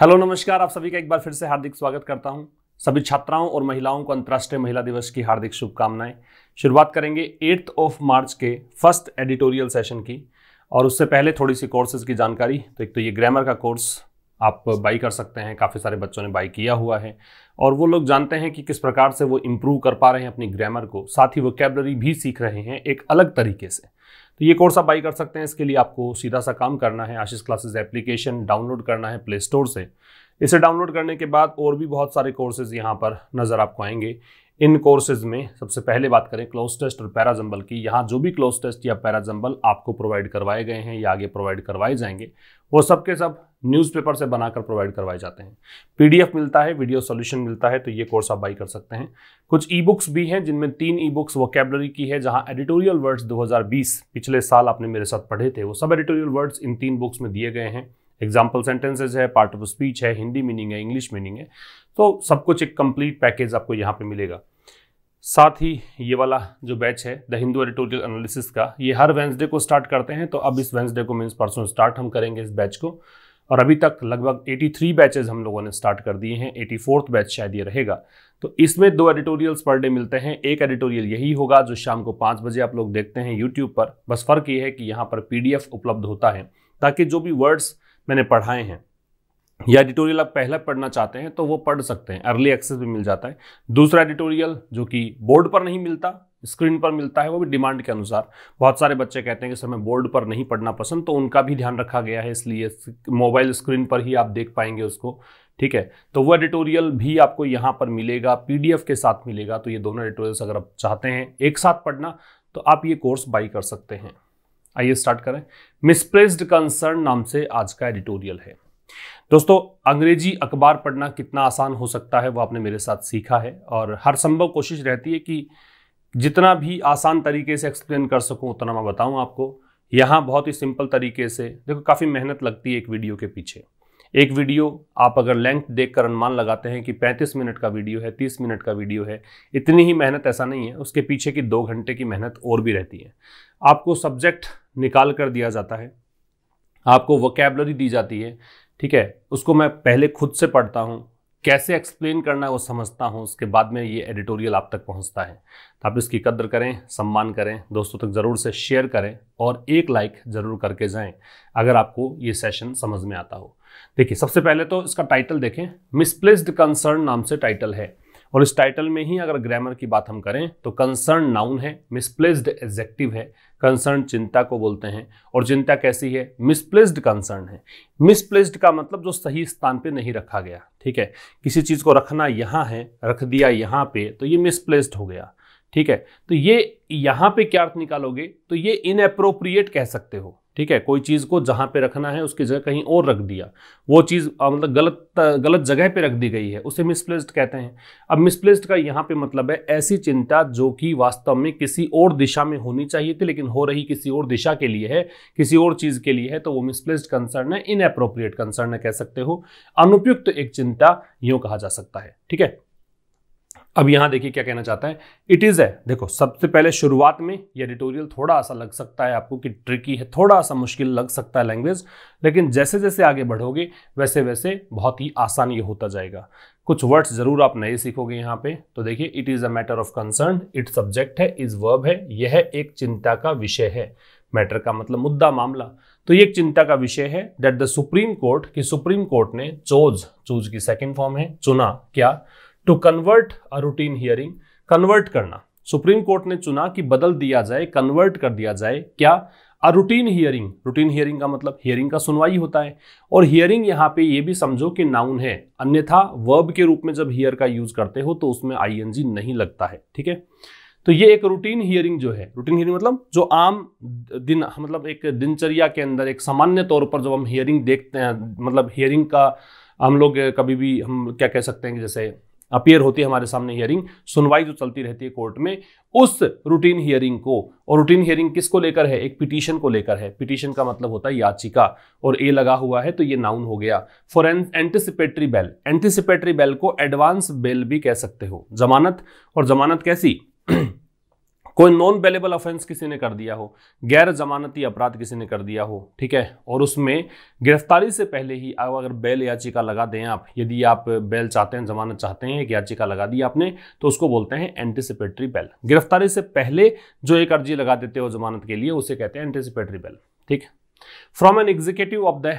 hello नमस्कार आप सभी का एक बार फिर से हार्दिक स्वागत करता हूं सभी छात्राओं और महिलाओं को अंतर्राष्ट्रीय महिला दिवस की हार्दिक शुभकामनाएं शुरुआत करेंगे एट्थ ऑफ मार्च के फर्स्ट एडिटोरियल सेशन की और उससे पहले थोड़ी सी कोर्सेज की जानकारी तो एक तो ये ग्रामर का कोर्स आप बाई कर सकते हैं काफ़ी सारे बच्चों ने बाई किया हुआ है और वो लोग जानते हैं कि किस प्रकार से वो इम्प्रूव कर पा रहे हैं अपनी ग्रामर को साथ ही वो भी सीख रहे हैं एक अलग तरीके से तो ये कोर्स आप बाई कर सकते हैं इसके लिए आपको सीधा सा काम करना है आशीष क्लासेस एप्लीकेशन डाउनलोड करना है प्ले स्टोर से इसे डाउनलोड करने के बाद और भी बहुत सारे कोर्सेज यहाँ पर नज़र आपको आएंगे इन कोर्सेज में सबसे पहले बात करें क्लोज टेस्ट और पैराजम्बल की यहाँ जो भी क्लोज टेस्ट या पैराजम्बल आपको प्रोवाइड करवाए गए हैं या आगे प्रोवाइड करवाए जाएंगे वो सब के सब न्यूज़पेपर से बनाकर प्रोवाइड करवाए जाते हैं पीडीएफ मिलता है वीडियो सॉल्यूशन मिलता है तो ये कोर्स आप बाई कर सकते हैं कुछ ई बुक्स भी हैं जिनमें तीन ई बुक्स वोकेबलरी की है जहाँ एडिटोरियल वर्ड्स 2020 पिछले साल आपने मेरे साथ पढ़े थे वो सब एडिटोरियल वर्ड्स इन तीन बुक्स में दिए गए हैं एग्जाम्पल सेंटेंसेज है पार्ट ऑफ स्पीच है हिंदी मीनिंग है इंग्लिश मीनिंग है तो सब कुछ एक कंप्लीट पैकेज आपको यहाँ पे मिलेगा साथ ही ये वाला जो बैच है द हिंदू एडिटोरियल एनालिसिस का ये हर वेंसडे को स्टार्ट करते हैं तो अब इस वेंसडे को मीन्स परसों स्टार्ट हम करेंगे इस बैच को और अभी तक लगभग 83 बैचेस हम लोगों ने स्टार्ट कर दिए हैं एटी फोर्थ बैच शायद ये रहेगा तो इसमें दो एडिटोरियल्स पर डे मिलते हैं एक एडिटोरियल यही होगा जो शाम को पाँच बजे आप लोग देखते हैं यूट्यूब पर बस फ़र्क ये है कि यहाँ पर पी उपलब्ध होता है ताकि जो भी वर्ड्स मैंने पढ़ाए हैं या एडिटोरियल आप पहले पढ़ना चाहते हैं तो वो पढ़ सकते हैं अर्ली एक्सेस भी मिल जाता है दूसरा एडिटोरियल जो कि बोर्ड पर नहीं मिलता स्क्रीन पर मिलता है वो भी डिमांड के अनुसार बहुत सारे बच्चे कहते हैं कि सर मैं बोर्ड पर नहीं पढ़ना पसंद तो उनका भी ध्यान रखा गया है इसलिए मोबाइल स्क्रीन पर ही आप देख पाएंगे उसको ठीक है तो वो एडिटोरियल भी आपको यहाँ पर मिलेगा पी के साथ मिलेगा तो ये दोनों एडिटोरियल्स अगर आप चाहते हैं एक साथ पढ़ना तो आप ये कोर्स बाई कर सकते हैं आइए स्टार्ट करें मिसप्लेस्ड कंसर्न नाम से आज का एडिटोरियल है दोस्तों अंग्रेजी अखबार पढ़ना कितना आसान हो सकता है वो आपने मेरे साथ सीखा है और हर संभव कोशिश रहती है कि जितना भी आसान तरीके से एक्सप्लेन कर सकूं उतना मैं बताऊं आपको यहाँ बहुत ही सिंपल तरीके से देखो काफ़ी मेहनत लगती है एक वीडियो के पीछे एक वीडियो आप अगर लेंथ देख कर अनुमान लगाते हैं कि 35 मिनट का वीडियो है 30 मिनट का वीडियो है इतनी ही मेहनत ऐसा नहीं है उसके पीछे की दो घंटे की मेहनत और भी रहती है आपको सब्जेक्ट निकाल कर दिया जाता है आपको वोकेबलरी दी जाती है ठीक है उसको मैं पहले खुद से पढ़ता हूँ कैसे एक्सप्लेन करना है वो समझता हूँ उसके बाद में ये एडिटोरियल आप तक पहुँचता है तो आप इसकी कदर करें सम्मान करें दोस्तों तक ज़रूर से शेयर करें और एक लाइक ज़रूर करके जाएं अगर आपको ये सेशन समझ में आता हो देखिए सबसे पहले तो इसका टाइटल देखें मिसप्लेस्ड कंसर्न नाम से टाइटल है और इस टाइटल में ही अगर ग्रामर की बात हम करें तो कंसर्न नाउन है मिसप्लेस्ड एग्जेक्टिव है कंसर्न चिंता को बोलते हैं और चिंता कैसी है मिसप्लेस्ड कंसर्न है मिसप्लेस्ड का मतलब जो सही स्थान पे नहीं रखा गया ठीक है किसी चीज़ को रखना यहाँ है रख दिया यहाँ पे तो ये मिसप्लेस्ड हो गया ठीक है तो ये यहाँ पे क्या अर्थ निकालोगे तो ये इनअप्रोप्रिएट कह सकते हो ठीक है कोई चीज़ को जहाँ पे रखना है उसकी जगह कहीं और रख दिया वो चीज़ मतलब गलत गलत जगह पे रख दी गई है उसे मिसप्लेस्ड कहते हैं अब मिसप्लेस्ड का यहाँ पे मतलब है ऐसी चिंता जो कि वास्तव में किसी और दिशा में होनी चाहिए थी लेकिन हो रही किसी और दिशा के लिए है किसी और चीज़ के लिए है तो वो मिसप्लेस्ड कंसर्न है इनअप्रोप्रिएट कंसर्न है कह सकते हो अनुपयुक्त एक चिंता यूँ कहा जा सकता है ठीक है अब यहां देखिए क्या कहना चाहता है इट इज़ है देखो सबसे पहले शुरुआत में ये एडिटोरियल थोड़ा सा लग सकता है आपको कि ट्रिकी है थोड़ा सा मुश्किल लग सकता है लैंग्वेज लेकिन जैसे जैसे आगे बढ़ोगे वैसे वैसे बहुत ही आसान ये होता जाएगा कुछ वर्ड्स जरूर आप नए सीखोगे यहाँ पे तो देखिए it is a matter of concern it subject है इज वर्ब है यह एक चिंता का विषय है मैटर का मतलब मुद्दा मामला तो ये एक चिंता का विषय है दैट द सुप्रीम कोर्ट कि सुप्रीम कोर्ट ने चोज चूज की सेकेंड फॉर्म है चुना क्या to convert a routine hearing convert करना सुप्रीम कोर्ट ने चुना कि बदल दिया जाए कन्वर्ट कर दिया जाए क्या a routine hearing routine hearing का मतलब हियरिंग का सुनवाई होता है और हियरिंग यहाँ पे ये भी समझो कि नाउन है अन्यथा वर्ब के रूप में जब हियर का यूज करते हो तो उसमें आईएनजी नहीं लगता है ठीक है तो ये एक रूटीन हियरिंग जो है रूटीन हियरिंग मतलब जो आम दिन मतलब एक दिनचर्या के अंदर एक सामान्य तौर पर जब हम हियरिंग देखते हैं मतलब हियरिंग का हम लोग कभी भी हम क्या कह सकते हैं कि जैसे अपियर होती है हमारे सामने हियरिंग सुनवाई जो चलती रहती है कोर्ट में उस रूटीन हियरिंग को और रूटीन हियरिंग किसको लेकर है एक पिटीशन को लेकर है पिटीशन का मतलब होता है याचिका और ए लगा हुआ है तो ये नाउन हो गया for an anticipatory bail anticipatory bail को एडवांस बेल भी कह सकते हो जमानत और जमानत कैसी कोई नॉन वेलेबल ऑफेंस किसी ने कर दिया हो गैर जमानती अपराध किसी ने कर दिया हो ठीक है और उसमें गिरफ्तारी से पहले ही आप अगर बेल याचिका लगा दें आप यदि आप बेल चाहते हैं जमानत चाहते हैं एक याचिका लगा दी आपने तो उसको बोलते हैं एंटिसिपेटरी बेल गिरफ्तारी से पहले जो एक अर्जी लगा देते हो जमानत के लिए उसे कहते हैं एंटिसिपेटरी बेल ठीक from an executive of the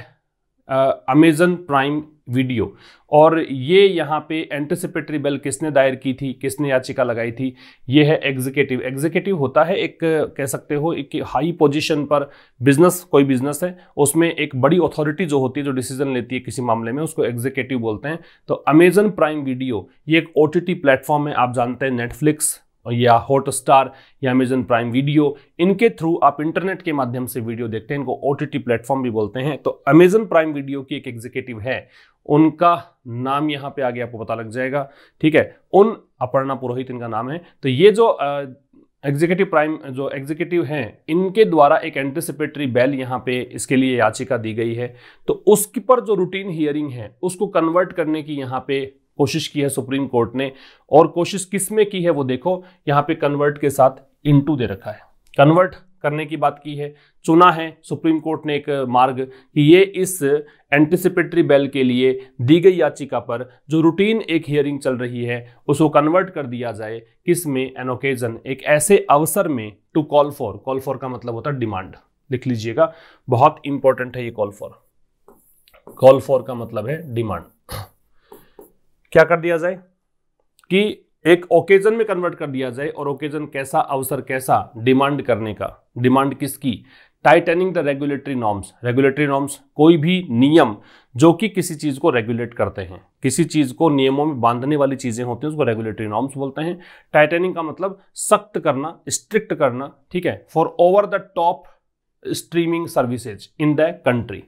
Amazon prime video और ये यहाँ पे एंटिसिपेटरी बेल किसने दायर की थी किसने याचिका लगाई थी ये है एग्जीक्यूटिव एग्जीक्यूटिव होता है एक कह सकते हो एक हाई पोजीशन पर बिजनेस कोई बिजनेस है उसमें एक बड़ी अथॉरिटी जो होती है जो डिसीजन लेती है किसी मामले में उसको एग्जीक्यूटिव बोलते हैं तो अमेजन प्राइम वीडियो ये एक ओ प्लेटफॉर्म है आप जानते हैं नेटफ्लिक्स या हॉट स्टार या अमेजन प्राइम वीडियो इनके थ्रू आप इंटरनेट के माध्यम से वीडियो देखते हैं इनको ओ टी प्लेटफॉर्म भी बोलते हैं तो अमेजन प्राइम वीडियो की एक एग्जीक्यूटिव है उनका नाम यहाँ पे आगे आपको पता लग जाएगा ठीक है उन अपर्णा पुरोहित इनका नाम है तो ये जो आ, एग्जीक्यूटिव प्राइम जो एग्जीक्यूटिव हैं इनके द्वारा एक एंटिसिपेटरी बेल यहाँ पे इसके लिए याचिका दी गई है तो उसके पर जो रूटीन हियरिंग है उसको कन्वर्ट करने की यहाँ पे कोशिश की है सुप्रीम कोर्ट ने और कोशिश किस में की है वो देखो यहाँ पे कन्वर्ट के साथ इनटू दे रखा है कन्वर्ट करने की बात की है चुना है सुप्रीम कोर्ट ने एक मार्ग कि ये इस एंटिसिपेटरी बेल के लिए दी गई याचिका पर जो रूटीन एक हियरिंग चल रही है उसको कन्वर्ट कर दिया जाए किस में एन ओकेजन एक ऐसे अवसर में to call for call for का मतलब होता है डिमांड लिख लीजिएगा बहुत इंपॉर्टेंट है ये कॉल फॉर कॉल फॉर का मतलब है डिमांड क्या कर दिया जाए कि एक ओकेजन में कन्वर्ट कर दिया जाए और ओकेजन कैसा अवसर कैसा डिमांड करने का डिमांड किसकी tightening the regulatory norms regulatory norms कोई भी नियम जो कि किसी चीज़ को रेगुलेट करते हैं किसी चीज़ को नियमों में बांधने वाली चीज़ें होती हैं उसको रेगुलेटरी नॉर्म्स बोलते हैं टाइटनिंग का मतलब सख्त करना स्ट्रिक्ट करना ठीक है for over the top streaming services in the country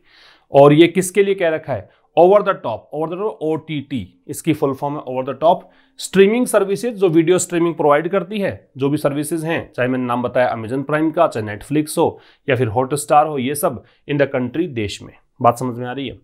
और ये किसके लिए कह रखा है over the top over the O T T इसकी फुल फॉर्म है over the top streaming services जो वीडियो स्ट्रीमिंग प्रोवाइड करती है जो भी सर्विसेज हैं चाहे मैंने नाम बताया अमेजन प्राइम का चाहे नेटफ्लिक्स हो या फिर हॉटस्टार हो ये सब इन द कंट्री देश में बात समझ में आ रही है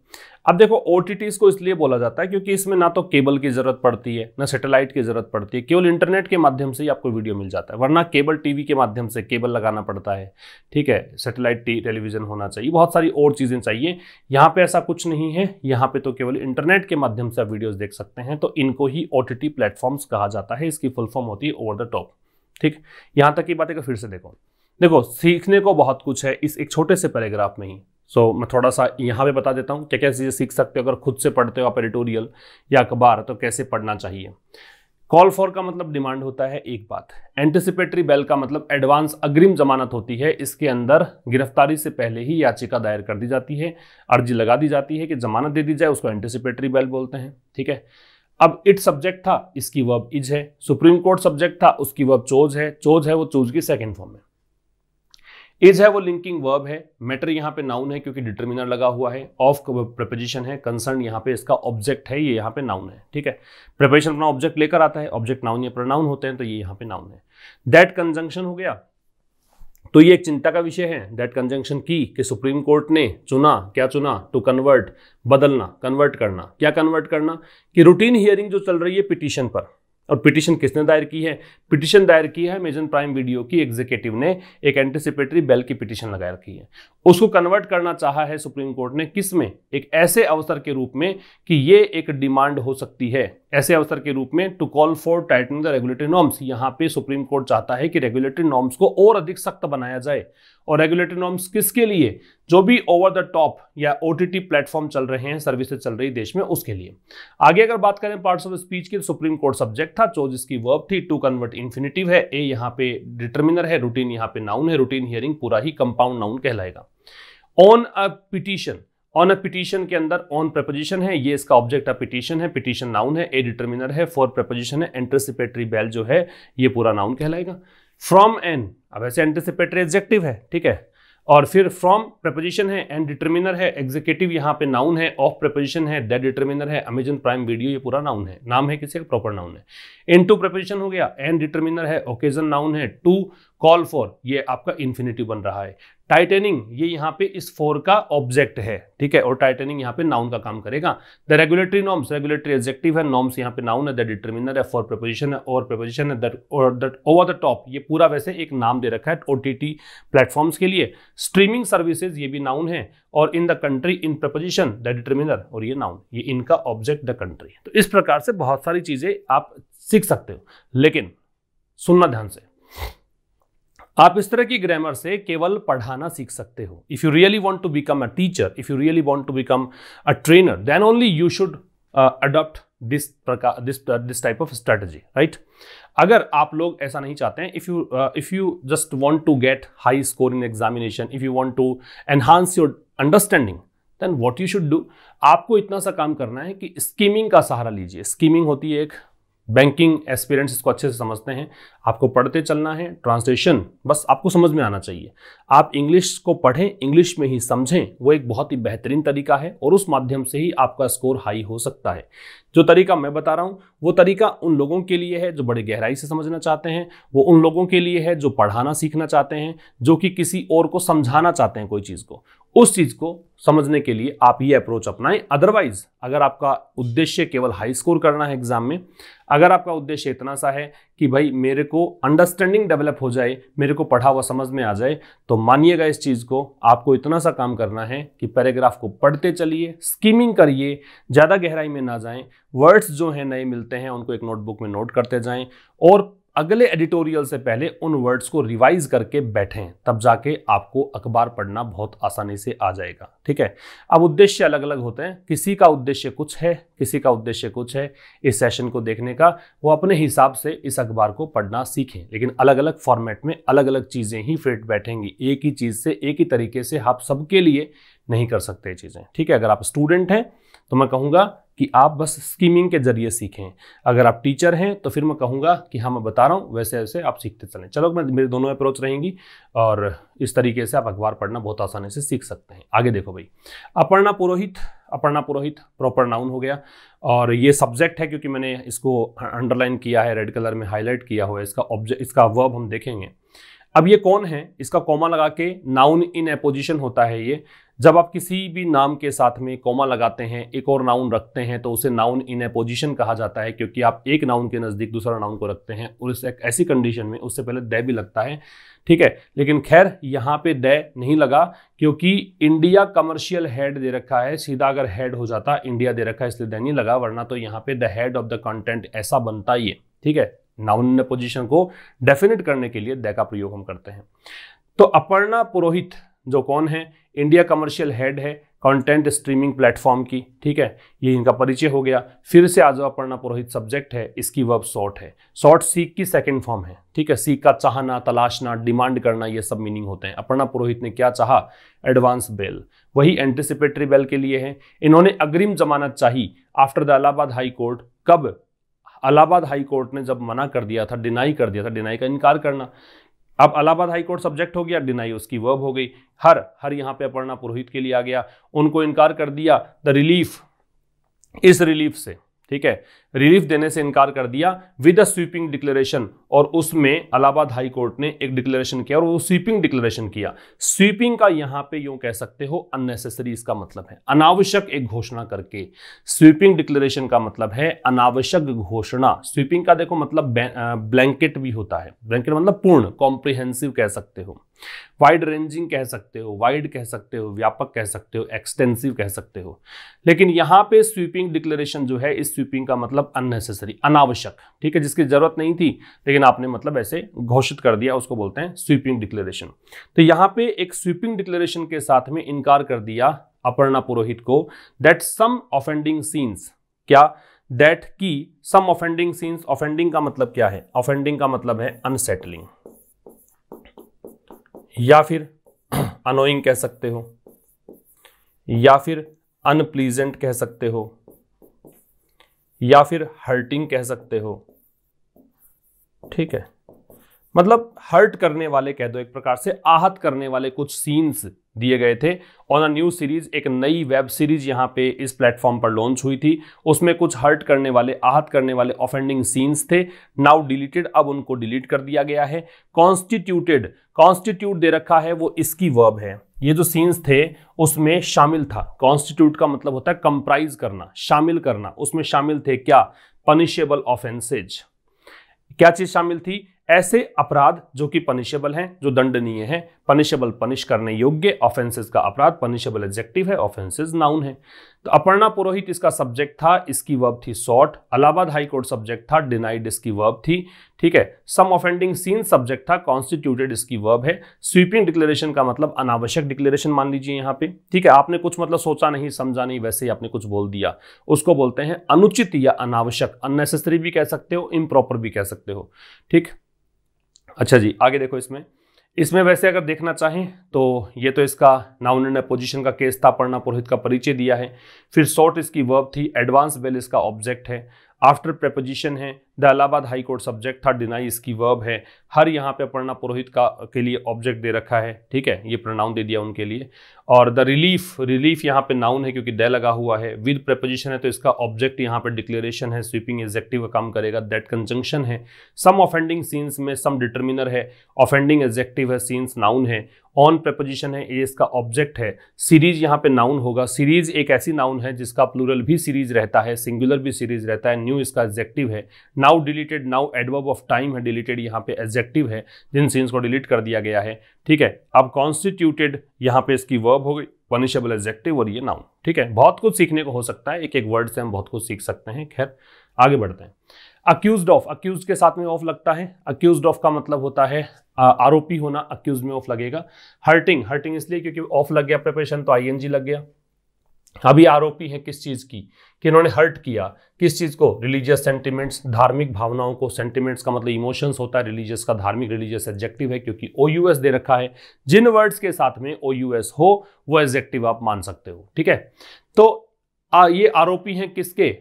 अब देखो ओ को इसलिए बोला जाता है क्योंकि इसमें ना तो केबल की ज़रूरत पड़ती है ना सेटेलाइट की ज़रूरत पड़ती है केवल इंटरनेट के माध्यम से ही आपको वीडियो मिल जाता है वरना केबल टीवी के माध्यम से केबल लगाना पड़ता है ठीक है सेटेलाइट टेलीविज़न होना चाहिए बहुत सारी और चीज़ें चाहिए यहाँ पे ऐसा कुछ नहीं है यहाँ पे तो केवल इंटरनेट के माध्यम से आप वीडियोज़ देख सकते हैं तो इनको ही ओ टी प्लेटफॉर्म्स कहा जाता है इसकी फुल फॉर्म होती है ओवर द टॉप ठीक यहाँ तक की बात है फिर से देखो देखो सीखने को बहुत कुछ है इस एक छोटे से पैराग्राफ में ही सो so, मैं थोड़ा सा यहाँ पे बता देता हूँ क्या क्या चीज़ें सीख सकते हो अगर खुद से पढ़ते हो आप एडिटोरियल या अखबार तो कैसे पढ़ना चाहिए कॉल फॉर का मतलब डिमांड होता है एक बात एंटिसिपेटरी बेल का मतलब एडवांस अग्रिम जमानत होती है इसके अंदर गिरफ्तारी से पहले ही याचिका दायर कर दी जाती है अर्जी लगा दी जाती है कि जमानत दे दी जाए उसको एंटिसिपेटरी बेल बोलते हैं ठीक है अब इट सब्जेक्ट था इसकी वर्ब इज है सुप्रीम कोर्ट सब्जेक्ट था उसकी वर्ब चोज है चोज है वो चोज की सेकेंड फॉर्म है इज है वो लिंकिंग वर्ब है मैटर यहाँ पे नाउन है क्योंकि डिटर्मिनर लगा हुआ है ऑफ प्रपोजिशन है कंसर्न यहाँ पे इसका ऑब्जेक्ट है ये यह यहाँ पे नाउन है ठीक है प्रपोजिशन अपना ऑब्जेक्ट लेकर आता है ऑब्जेक्ट नाउन या प्रोनाउन होते हैं तो ये यह यहाँ पे नाउन है दैट कंजंक्शन हो गया तो ये एक चिंता का विषय है दैट कंजंक्शन की कि सुप्रीम कोर्ट ने चुना क्या चुना टू कन्वर्ट बदलना कन्वर्ट करना क्या कन्वर्ट करना कि रूटीन हियरिंग जो चल रही है पिटीशन पर और पिटिशन किसने दायर की है पिटिशन दायर की है अमेजन प्राइम वीडियो की एग्जीक्यूटिव ने एक एंटिसिपेटरी बेल की पिटिशन लगा रखी है उसको कन्वर्ट करना चाहा है सुप्रीम कोर्ट ने किस में एक ऐसे अवसर के रूप में कि ये एक डिमांड हो सकती है ऐसे अवसर के रूप में to call for tighten the regulatory norms यहाँ पे सुप्रीम कोर्ट चाहता है कि रेगुलेटरी नॉर्म्स को और अधिक सख्त बनाया जाए और रेगुलेटरी नॉर्म्स किसके लिए जो भी ओवर द टॉप या ओ टी प्लेटफॉर्म चल रहे हैं सर्विसेज चल रही देश में उसके लिए आगे अगर बात करें पार्ट्स ऑफ स्पीच की सुप्रीम कोर्ट सब्जेक्ट था जो जिसकी वर्ब थी टू कन्वर्ट इन्फिनेटिव है ए यहाँ पे डिटर्मिनर है रूटीन यहाँ पे नाउन है रूटीन हियरिंग पूरा ही कंपाउंड नाउन कहलाएगा on a petition on a petition के अंदर ऑन प्रपोजिशन है ये इसका ऑब्जेक्ट ऑफ पिटीशन है पिटीशन नाउन है ए डिटर्मिनर है फॉर प्रपोजिशन है एंटिसिपेटरी बेल जो है ये पूरा नाउन कहलाएगा फ्रॉम एन अब ऐसे एंटिसिपेटरी एग्जेक्टिव है ठीक है और फिर फ्रॉम प्रपोजिशन है एंड डिटर्मिनर है एग्जीक्यूटिव यहाँ पे नाउन है ऑफ प्रपोजिशन है दैट डिटर्मिनर है अमेजन प्राइम वीडियो ये पूरा नाउन है नाम है किसी का प्रॉपर नाउन है इन टू प्रपोजिशन हो गया एंड डिटर्मिनर है ओकेजन नाउन है टू कॉल फॉर ये आपका इन्फिनेटिव बन रहा है टाइटेनिंग ये यहाँ पे इस फोर का ऑब्जेक्ट है ठीक है और टाइटेनिंग यहाँ पे नाउन का काम करेगा the regulatory norms regulatory objective है नॉर्म्स यहाँ पे नाउन है द डिटर्मिनर है फॉर प्रपोजिशन है और प्रपोजिशन है ओवर द टॉप ये पूरा वैसे एक नाम दे रखा है ओ टी टी प्लेटफॉर्म्स के लिए स्ट्रीमिंग सर्विसेज ये भी नाउन है और in the country in preposition the determiner और ये नाउन ये इनका ऑब्जेक्ट द कंट्री तो इस प्रकार से बहुत सारी चीज़ें आप सीख सकते हो लेकिन सुनना ध्यान से आप इस तरह की ग्रामर से केवल पढ़ाना सीख सकते हो if you really want to become a teacher if you really want to become a trainer then only you should adopt this प्रकार this this type of strategy right अगर आप लोग ऐसा नहीं चाहते हैं if you if you just want to get high score in examination if you want to enhance your understanding then what you should do आपको इतना सा काम करना है कि स्कीमिंग का सहारा लीजिए स्कीमिंग होती है एक बैंकिंग एक्सपीरियंस इसको अच्छे से समझते हैं आपको पढ़ते चलना है ट्रांसलेशन बस आपको समझ में आना चाहिए आप इंग्लिश को पढ़ें इंग्लिश में ही समझें वो एक बहुत ही बेहतरीन तरीका है और उस माध्यम से ही आपका स्कोर हाई हो सकता है जो तरीका मैं बता रहा हूँ वो तरीका उन लोगों के लिए है जो बड़े गहराई से समझना चाहते हैं वो उन लोगों के लिए है जो पढ़ाना सीखना चाहते हैं जो कि किसी और को समझाना चाहते हैं कोई चीज़ को उस चीज को समझने के लिए आप ये अप्रोच अपनाएं अदरवाइज अगर आपका उद्देश्य केवल हाई स्कोर करना है एग्जाम में अगर आपका उद्देश्य इतना सा है कि भाई मेरे को अंडरस्टैंडिंग डेवलप हो जाए मेरे को पढ़ा हुआ समझ में आ जाए तो मानिएगा इस चीज़ को आपको इतना सा काम करना है कि पैराग्राफ को पढ़ते चलिए स्कीमिंग करिए ज़्यादा गहराई में ना जाएं वर्ड्स जो हैं नए मिलते हैं उनको एक नोटबुक में नोट करते जाएं और अगले एडिटोरियल से पहले उन वर्ड्स को रिवाइज करके बैठें तब जाके आपको अखबार पढ़ना बहुत आसानी से आ जाएगा ठीक है अब उद्देश्य अलग अलग होते हैं किसी का उद्देश्य कुछ है किसी का उद्देश्य कुछ है इस सेशन को देखने का वो अपने हिसाब से इस अखबार को पढ़ना सीखें लेकिन अलग अलग फॉर्मेट में अलग अलग चीज़ें ही फिट बैठेंगी एक ही चीज़ से एक ही तरीके से आप सबके लिए नहीं कर सकते चीज़ें ठीक है अगर आप स्टूडेंट हैं तो मैं कहूँगा कि आप बस स्कीमिंग के जरिए सीखें अगर आप टीचर हैं तो फिर मैं कहूँगा कि हाँ मैं बता रहा हूँ वैसे वैसे आप सीखते चलें चलो मैं मेरे दोनों अप्रोच रहेंगी और इस तरीके से आप अखबार पढ़ना बहुत आसानी से सीख सकते हैं आगे देखो भाई अपर्णा पुरोहित अपर्णा पुरोहित प्रॉपर नाउन हो गया और ये सब्जेक्ट है क्योंकि मैंने इसको अंडरलाइन किया है रेड कलर में हाईलाइट किया हुआ है इसका ऑब्जेक्ट इसका वर्ब हम देखेंगे अब ये कौन है इसका कॉमा लगा के नाउन इन एपोजिशन होता है ये जब आप किसी भी नाम के साथ में कोमा लगाते हैं एक और नाउन रखते हैं तो उसे नाउन इन ए पोजिशन कहा जाता है क्योंकि आप एक नाउन के नज़दीक दूसरा नाउन को रखते हैं और इस एक ऐसी कंडीशन में उससे पहले दय भी लगता है ठीक है लेकिन खैर यहाँ पे दय नहीं लगा क्योंकि इंडिया कमर्शियल हेड दे रखा है सीधा अगर हेड हो जाता इंडिया दे रखा है इसलिए दय नहीं लगा वरना तो यहाँ पे the head of the content ऐसा बनता ही है ठीक है नाउन इन ए पोजिशन को डेफिनेट करने के लिए दय का प्रयोग हम करते हैं तो अपर्णा पुरोहित जो कौन है इंडिया कमर्शियल हेड है कंटेंट स्ट्रीमिंग प्लेटफॉर्म की ठीक है ये इनका परिचय हो गया फिर से आज अपर्णा पुरोहित सब्जेक्ट है इसकी वर्ब शॉर्ट है शॉर्ट सीख की सेकंड फॉर्म है ठीक है सीख का चाहना तलाशना डिमांड करना ये सब मीनिंग होते हैं अपर्णा पुरोहित ने क्या चाहा एडवांस बेल वही एंटिसिपेटरी बेल के लिए है इन्होंने अग्रिम जमानत चाही after the Allahabad high court कब अलाहाबाद हाई कोर्ट ने जब मना कर दिया था डिनाई कर दिया था डिनाई का इनकार करना अब अलाहाबाद हाईकोर्ट सब्जेक्ट हो गया डिनाई उसकी वर्ब हो गई हर हर यहां पे अपर्णा पुरोहित के लिए आ गया उनको इनकार कर दिया द रिलीफ इस रिलीफ से ठीक है रिलीफ देने से इनकार कर दिया विद अ स्वीपिंग डिक्लेरेशन और उसमें अलाहाबाद हाई कोर्ट ने एक डिक्लेरेशन किया और वो स्वीपिंग डिक्लेरेशन किया स्वीपिंग का यहां पे यूं कह सकते हो अननेसेसरी इसका मतलब है अनावश्यक एक घोषणा करके स्वीपिंग डिक्लेरेशन का मतलब है अनावश्यक घोषणा स्वीपिंग का देखो मतलब ब्लैंकेट भी होता है ब्लैंकेट मतलब पूर्ण कॉम्प्रिहेंसिव कह सकते हो वाइड रेंजिंग कह सकते हो वाइड कह सकते हो व्यापक कह सकते हो एक्सटेंसिव कह सकते हो लेकिन यहाँ पे स्वीपिंग डिक्लेरेशन जो है इस स्वीपिंग का मतलब अननेसेसरी अनावश्यक ठीक है जिसकी जरूरत नहीं थी लेकिन आपने मतलब ऐसे घोषित कर दिया उसको बोलते हैं स्वीपिंग डिक्लेरेशन तो यहाँ पे एक स्वीपिंग डिक्लेरेशन के साथ में इनकार कर दिया अपर्णा पुरोहित को दैट सम ऑफेंडिंग सीन्स क्या दैट की सम ऑफेंडिंग सीन्स ऑफेंडिंग का मतलब क्या है ऑफेंडिंग का मतलब है अनसेटलिंग या फिर अनोइंग कह सकते हो या फिर अनप्लीजेंट कह सकते हो या फिर हर्टिंग कह सकते हो ठीक है मतलब हर्ट करने वाले कह दो एक प्रकार से आहत करने वाले कुछ सीन्स दिए गए थे ऑन अ न्यू सीरीज एक नई वेब सीरीज यहाँ पे इस प्लेटफॉर्म पर लॉन्च हुई थी उसमें कुछ हर्ट करने वाले आहत करने वाले ऑफेंडिंग सीन्स थे नाउ डिलीटेड अब उनको डिलीट कर दिया गया है कॉन्स्टिट्यूटेड कॉन्स्टिट्यूट दे रखा है वो इसकी वर्ब है ये जो सीन्स थे उसमें शामिल था कॉन्स्टिट्यूट का मतलब होता है कंप्राइज करना शामिल करना उसमें शामिल थे क्या पनिशेबल ऑफेंसेज क्या चीज शामिल थी ऐसे अपराध जो कि पनिशेबल हैं जो दंडनीय हैं पनिशेबल पनिश करने योग्य ऑफेंसेस का अपराध पनिशेबल एग्जेक्टिव है ऑफेंसेस नाउन है तो अपर्णा पुरोहित इसका सब्जेक्ट था इसकी वर्ब थी short Allahabad High Court subject था डिनाइड इसकी वर्ब थी ठीक है सम ऑफेंडिंग सीन सब्जेक्ट था कॉन्स्टिट्यूटेड इसकी वर्ब है स्वीपिंग डिक्लेरेशन का मतलब अनावश्यक डिक्लेरेशन मान लीजिए यहाँ पे ठीक है आपने कुछ मतलब सोचा नहीं समझा नहीं वैसे ही आपने कुछ बोल दिया उसको बोलते हैं अनुचित या अनावश्यक अननेसेसरी भी कह सकते हो इम्प्रॉपर भी कह सकते हो ठीक अच्छा जी आगे देखो इसमें इसमें वैसे अगर देखना चाहें तो ये तो इसका नाउन ने पोजिशन का केस था पढ़ना पुरोहित का परिचय दिया है फिर शॉर्ट इसकी वर्ब थी एडवांस वेल इसका ऑब्जेक्ट है आफ्टर प्रपोजिशन है the Allahabad high Court subject था डिनाई इसकी वर्ब है हर यहाँ पे पढ़ना पुरोहित का के लिए ऑब्जेक्ट दे रखा है ठीक है ये प्रोनाउन दे दिया उनके लिए और द रिलीफ रिलीफ यहाँ पे नाउन है क्योंकि द लगा हुआ है विद प्रपोजिशन है तो इसका ऑब्जेक्ट यहाँ पे डिक्लेरेशन है स्वीपिंग एजेक्टिव का काम करेगा दैट कंजंक्शन है सम ऑफेंडिंग सीन्स में सम डिटर्मिनर है ऑफेंडिंग एजेक्टिव है सीन्स नाउन है ऑन प्रपोजिशन है ये इसका ऑब्जेक्ट है सीरीज यहाँ पे नाउन होगा सीरीज एक ऐसी नाउन है जिसका प्लूरल भी सीरीज रहता है सिंगुलर भी सीरीज रहता है न्यू इसका एजेक्टिव है now deleted now adverb of time है डिलीटेड यहाँ पे एग्जेक्टिव है जिन सीन्स को डिलीट कर दिया गया है ठीक है अब कॉन्स्टिट्यूटेड यहाँ पे इसकी वर्ब हो गई पनिशेबल एग्जेक्टिव और ये नाउन ठीक है बहुत कुछ सीखने को हो सकता है एक एक वर्ड से हम बहुत कुछ सीख सकते हैं खैर आगे बढ़ते हैं अक्यूज ऑफ अक्यूज के साथ में ऑफ लगता है अक्यूज ऑफ का मतलब होता है आरोपी होना अक्यूज में ऑफ लगेगा हर्टिंग हर्टिंग इसलिए क्योंकि ऑफ लग गया प्रिपरेशन तो आईएनजी लग गया अभी आरोपी हैं किस चीज़ की कि इन्होंने हर्ट किया किस चीज़ को रिलीजियस सेंटिमेंट्स धार्मिक भावनाओं को सेंटिमेंट्स का मतलब इमोशंस होता है रिलीजियस का धार्मिक रिलीजियस एडजेक्टिव है क्योंकि ओ दे रखा है जिन वर्ड्स के साथ में ओ हो वो एडजेक्टिव आप मान सकते हो ठीक है तो आ, ये आरोपी हैं किसके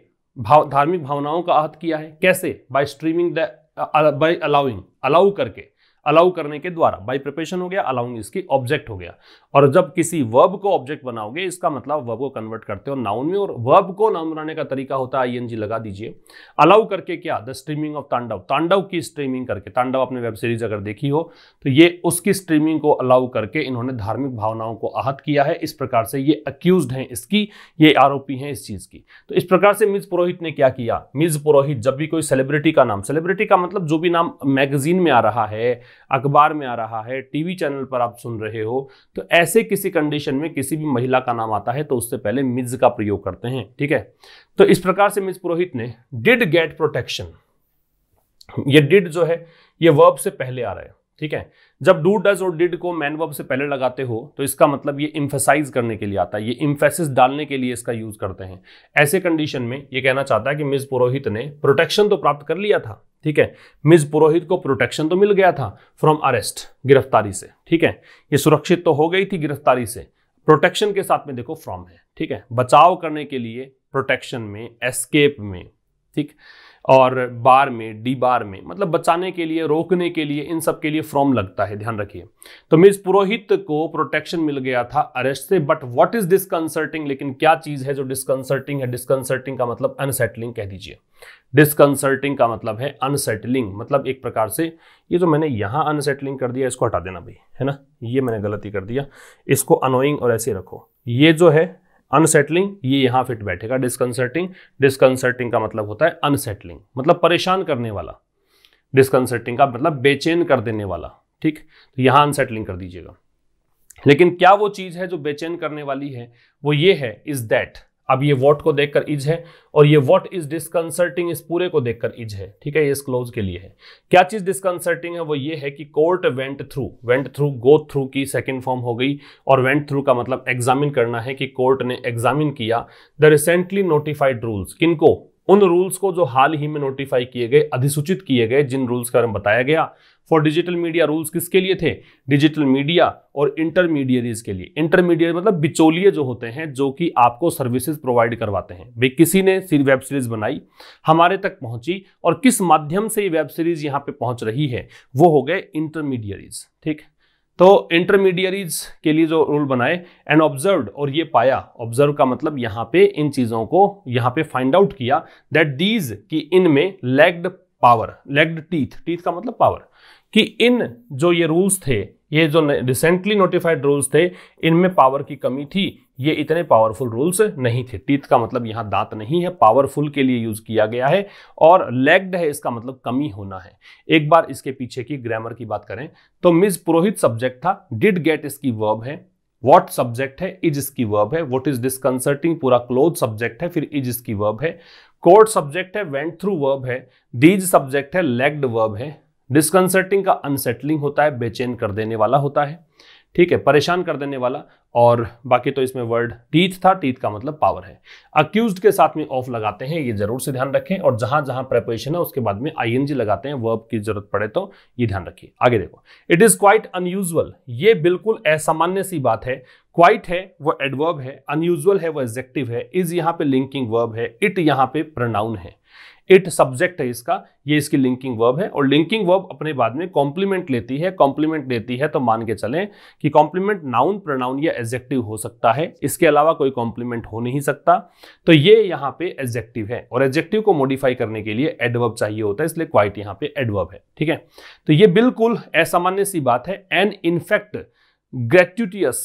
भाव धार्मिक भावनाओं का आहत किया है कैसे by streaming the allowing allow करके अलाउ करने के द्वारा बाई प्रिपरेशन हो गया अलाउंग इसकी ऑब्जेक्ट हो गया और जब किसी वर्ब को ऑब्जेक्ट बनाओगे इसका मतलब वर्ब को कन्वर्ट करते हो नाउन में और वर्ब को नाउन बनाने का तरीका होता है आई लगा दीजिए अलाउ करके क्या द स्ट्रीमिंग ऑफ तांडव तांडव की स्ट्रीमिंग करके तांडव आपने वेब सीरीज अगर देखी हो तो ये उसकी स्ट्रीमिंग को अलाउ करके इन्होंने धार्मिक भावनाओं को आहत किया है इस प्रकार से ये अक्यूज हैं इसकी ये आरोपी हैं इस चीज की तो इस प्रकार से मिज पुरोहित ने क्या किया मिज पुरोहित जब भी कोई सेलिब्रिटी का नाम सेलिब्रिटी का मतलब जो भी नाम मैगजीन में आ रहा है अखबार में आ रहा है टीवी चैनल पर आप सुन रहे हो तो ऐसे किसी कंडीशन में किसी भी महिला का नाम आता है तो उससे पहले मिज का प्रयोग करते हैं ठीक है तो इस प्रकार से मिज पुरोहित ने डिड गेट प्रोटेक्शन ये डिड जो है ये वर्ब से पहले आ रहा है ठीक है जब डू डज और डिड को मैन वर्ब से पहले लगाते हो तो इसका मतलब ये इम्फेसाइज करने के लिए आता है ये इम्फेसिस डालने के लिए इसका यूज करते हैं ऐसे कंडीशन में ये कहना चाहता है कि मिस पुरोहित ने प्रोटेक्शन तो प्राप्त कर लिया था ठीक है मिस पुरोहित को प्रोटेक्शन तो मिल गया था फ्रॉम अरेस्ट गिरफ्तारी से ठीक है ये सुरक्षित तो हो गई थी गिरफ्तारी से प्रोटेक्शन के साथ में देखो फ्रॉम है ठीक है बचाव करने के लिए प्रोटेक्शन में एस्केप में ठीक और बार में डी बार में मतलब बचाने के लिए रोकने के लिए इन सब के लिए फ्रॉम लगता है ध्यान रखिए तो मिस पुरोहित को प्रोटेक्शन मिल गया था अरेस्ट से बट व्हाट इज डिस्कंसर्टिंग लेकिन क्या चीज है जो डिस्कंसर्टिंग है डिस्कंसर्टिंग का मतलब अनसेटलिंग कह दीजिए डिस्कंसर्टिंग का मतलब है अनसेटलिंग मतलब एक प्रकार से ये जो मैंने यहाँ अनसेटलिंग कर दिया इसको हटा देना भाई है ना ये मैंने गलती कर दिया इसको अनोइंग और ऐसे रखो ये जो है अनसेटलिंग ये यहां फिट बैठेगा डिस्कनसर्टिंग डिस्कनसर्टिंग का मतलब होता है अनसेटलिंग मतलब परेशान करने वाला डिस्कंसर्टिंग का मतलब बेचैन कर देने वाला ठीक तो यहां अनसेटलिंग कर दीजिएगा लेकिन क्या वो चीज़ है जो बेचैन करने वाली है वो ये है इज दैट अब ये वॉट को देखकर इज है और ये वॉट इज डिसकंसर्टिंग इस पूरे को देखकर इज है ठीक है ये इस क्लोज के लिए है क्या चीज डिसकंसर्टिंग है वो ये है कि court went through went through go through की सेकंड फॉर्म हो गई और वेंट थ्रू का मतलब एग्जामिन करना है कि कोर्ट ने एग्जामिन किया द रिसेंटली नोटिफाइड रूल्स किनको उन रूल्स को जो हाल ही में नोटिफाई किए गए अधिसूचित किए गए जिन रूल्स के बारे में बताया गया फॉर डिजिटल मीडिया रूल्स किसके लिए थे डिजिटल मीडिया और इंटरमीडियरीज के लिए इंटरमीडियरी मतलब बिचौलिए जो होते हैं जो कि आपको सर्विसेज प्रोवाइड करवाते हैं वे किसी ने सिर्फ वेब सीरीज बनाई हमारे तक पहुंची और किस माध्यम से ये वेब सीरीज यहाँ पे पहुंच रही है वो हो गए इंटरमीडियरीज ठीक है तो इंटरमीडियरीज के लिए जो रूल बनाए एंड ऑब्जर्व और ये पाया ऑब्जर्व का मतलब यहाँ पे इन चीज़ों को यहाँ पे फाइंड आउट किया दैट दीज कि इनमें lacked power lacked teeth teeth का मतलब पावर कि इन जो ये रूल्स थे ये जो रिसेंटली नोटिफाइड रूल्स थे इनमें पावर की कमी थी ये इतने पावरफुल रूल्स नहीं थे टीथ का मतलब यहाँ दांत नहीं है पावरफुल के लिए यूज किया गया है और लेग्ड है इसका मतलब कमी होना है एक बार इसके पीछे की ग्रामर की बात करें तो मिस पुरोहित सब्जेक्ट था डिड गेट इसकी वर्ब है वॉट सब्जेक्ट है इज इसकी वर्ब है वॉट इज डिसकंसर्टिंग पूरा क्लोथ सब्जेक्ट है फिर इज इसकी वर्ब है कोर्ट सब्जेक्ट है वेंट थ्रू वर्ब है दीज सब्जेक्ट है लेग्ड वर्ब है डिस्कंसर्टिंग का अनसेटलिंग होता है बेचैन कर देने वाला होता है ठीक है परेशान कर देने वाला और बाकी तो इसमें वर्ड टीथ था टीथ का मतलब पावर है अक्यूज के साथ में ऑफ लगाते हैं ये जरूर से ध्यान रखें और जहां जहां प्रेपरेशन है उसके बाद में आईएनजी लगाते हैं वर्ब की जरूरत पड़े तो ये ध्यान रखिए आगे देखो इट इज क्वाइट अनयूजल ये बिल्कुल असामान्य सी बात है क्वाइट है वो एडवर्ब है अनयूजल है वो एजेक्टिव है इज यहाँ पे लिंकिंग वर्ब है इट यहाँ पे प्रोनाउन है इट सब्जेक्ट है इसका ये इसकी लिंकिंग वर्ब है और लिंकिंग वर्ब अपने बाद में कॉम्प्लीमेंट लेती है कॉम्प्लीमेंट लेती है तो मान के चलें कि कॉम्प्लीमेंट नाउन प्रोनाउन या एजेक्टिव हो सकता है इसके अलावा कोई कॉम्प्लीमेंट हो नहीं सकता तो ये यहाँ पे एजेक्टिव है और एजेक्टिव को मॉडिफाई करने के लिए एडवर्ब चाहिए होता है इसलिए क्वाइट यहाँ पे एडवर्ब है ठीक है तो ये बिल्कुल असामान्य सी बात है an in fact gratuitous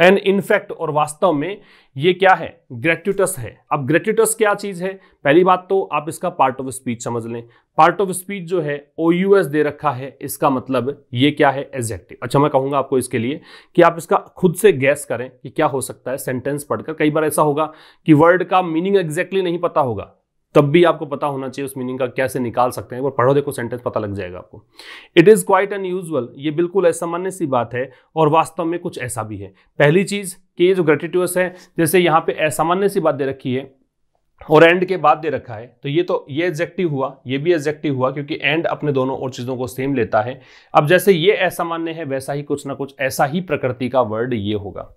and in fact और वास्तव में ये क्या है ग्रेट्यूटस है अब ग्रेट्यूटस क्या चीज़ है पहली बात तो आप इसका पार्ट ऑफ स्पीच समझ लें पार्ट ऑफ स्पीच जो है ओ दे रखा है इसका मतलब ये क्या है एग्जैक्टिव अच्छा मैं कहूंगा आपको इसके लिए कि आप इसका खुद से गैस करें कि क्या हो सकता है सेंटेंस पढ़कर कई बार ऐसा होगा कि वर्ड का मीनिंग एग्जैक्टली नहीं पता होगा तब भी आपको पता होना चाहिए उस मीनिंग का कैसे निकाल सकते हैं और पढ़ो देखो सेंटेंस पता लग जाएगा आपको इट इज़ क्वाइट यूजल ये बिल्कुल असामान्य सी बात है और वास्तव में कुछ ऐसा भी है पहली चीज़ कि ये जो ग्रेटिट्यूस है जैसे यहाँ पे असामान्य सी बात दे रखी है और एंड के बाद दे रखा है तो ये तो ये एक्जेक्टिव हुआ ये भी एक्जेक्टिव हुआ क्योंकि एंड अपने दोनों और चीज़ों को सेम लेता है अब जैसे ये असामान्य है वैसा ही कुछ ना कुछ ऐसा ही प्रकृति का वर्ड ये होगा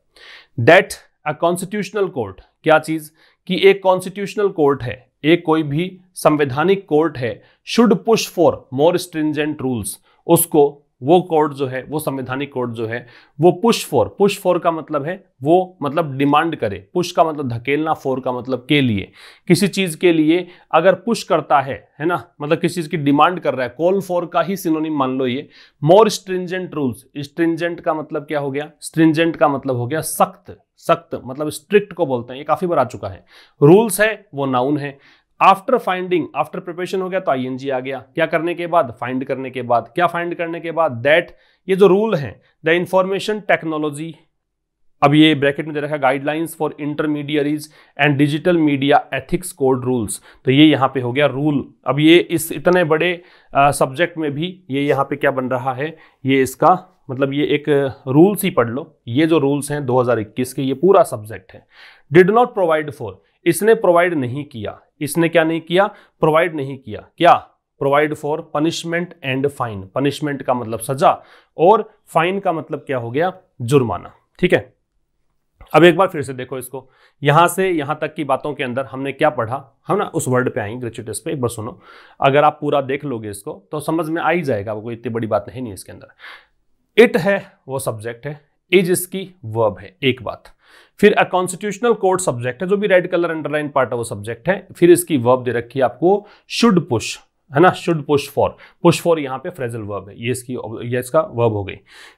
दैट अ कॉन्स्टिट्यूशनल कोर्ट क्या चीज़ कि एक कॉन्स्टिट्यूशनल कोर्ट है एक कोई भी संवैधानिक कोर्ट है should push for more stringent rules उसको वो कोर्ट जो है वो संवैधानिक कोर्ट जो है वो पुश फॉर पुश फॉर का मतलब है वो मतलब डिमांड करे पुश का मतलब धकेलना फोर का मतलब के लिए किसी चीज़ के लिए अगर पुश करता है है ना मतलब किसी चीज़ की डिमांड कर रहा है कॉल फॉर का ही सिनोनिम मान लो ये मोर स्ट्रिंजेंट रूल्स स्ट्रिंजेंट का मतलब क्या हो गया स्ट्रिंजेंट का मतलब हो गया सख्त सख्त मतलब स्ट्रिक्ट को बोलते हैं ये काफी बार आ चुका है रूल्स है वो नाउन है आफ्टर फाइंडिंग आफ्टर प्रिपरेशन हो गया तो आई आ गया क्या करने के बाद फाइंड करने के बाद क्या फाइंड करने के बाद दैट ये जो रूल है द इंफॉर्मेशन टेक्नोलॉजी अब ये ब्रैकेट में दे रखा है guidelines for intermediaries and digital media ethics code rules तो ये यहाँ पे हो गया रूल अब ये इस इतने बड़े सब्जेक्ट में भी ये यहाँ पे क्या बन रहा है ये इसका मतलब ये एक रूल्स ही पढ़ लो ये जो रूल्स हैं 2021 के ये पूरा सब्जेक्ट है डिड नॉट प्रोवाइड फॉर इसने प्रोवाइड नहीं किया इसने क्या नहीं किया प्रोवाइड नहीं किया क्या provide for punishment and fine punishment का मतलब सजा और फाइन का मतलब क्या हो गया जुर्माना ठीक है अब एक बार फिर से देखो इसको यहां से यहां तक की बातों के अंदर हमने क्या पढ़ा हम ना उस वर्ड पे आएंगे ग्रेचुटस पे एक बार सुनो अगर आप पूरा देख लोगे इसको तो समझ में आ ही जाएगा कोई इतनी बड़ी बात नहीं, नहीं इसके अंदर इट है वो सब्जेक्ट है इज इसकी वर्ब है एक बात फिर अ कॉन्स्टिट्यूशनल कोर्ट सब्जेक्ट है जो भी रेड कलर अंडरलाइन पार्ट है वो सब्जेक्ट है फिर इसकी वर्ब दे रखी है आपको शुड पुश है ना should push for push for यहाँ पे फ्रेजल वर्ब है ये इसकी ये इसका वर्ब हो गई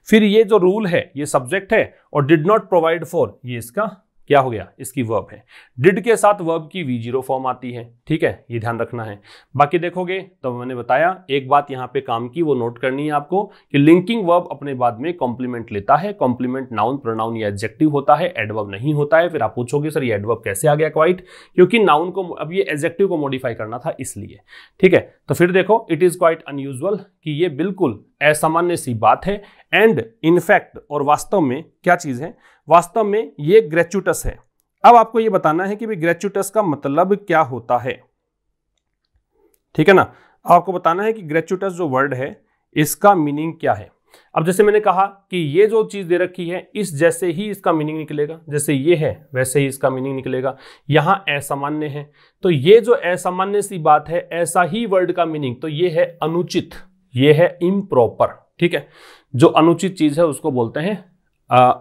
फिर ये जो रूल है ये सब्जेक्ट है और डिड नॉट प्रोवाइड फॉर ये इसका क्या हो गया इसकी वर्ब है डिड के साथ वर्ब की वी जीरो फॉर्म आती है ठीक है ये ध्यान रखना है बाकी देखोगे तो मैंने बताया एक बात यहाँ पे काम की वो नोट करनी है आपको कि लिंकिंग वर्ब अपने बाद में कॉम्प्लीमेंट लेता है कॉम्प्लीमेंट नाउन प्रोनाउन या एडजेक्टिव होता है एडवर्ब नहीं होता है फिर आप पूछोगे सर ये एडवर्ब कैसे आ गया क्वाइट क्योंकि नाउन को अब ये एडजेक्टिव को मॉडिफाई करना था इसलिए ठीक है तो फिर देखो इट इज क्वाइट अनयूजल कि ये बिल्कुल असामान्य सी बात है एंड इनफैक्ट और वास्तव में क्या चीज़ है वास्तव में ये ग्रेचुटस है अब आपको ये बताना है कि भाई ग्रेचुटस का मतलब क्या होता है ठीक है ना आपको बताना है कि ग्रेचुटस जो वर्ड है इसका मीनिंग क्या है अब जैसे मैंने कहा कि ये जो चीज़ दे रखी है इस जैसे ही इसका मीनिंग निकलेगा जैसे ये है वैसे ही इसका मीनिंग निकलेगा यहां असामान्य है तो ये जो असामान्य सी बात है ऐसा ही वर्ड का मीनिंग तो ये है अनुचित ये है इम्प्रॉपर ठीक है जो अनुचित चीज़ है उसको बोलते हैं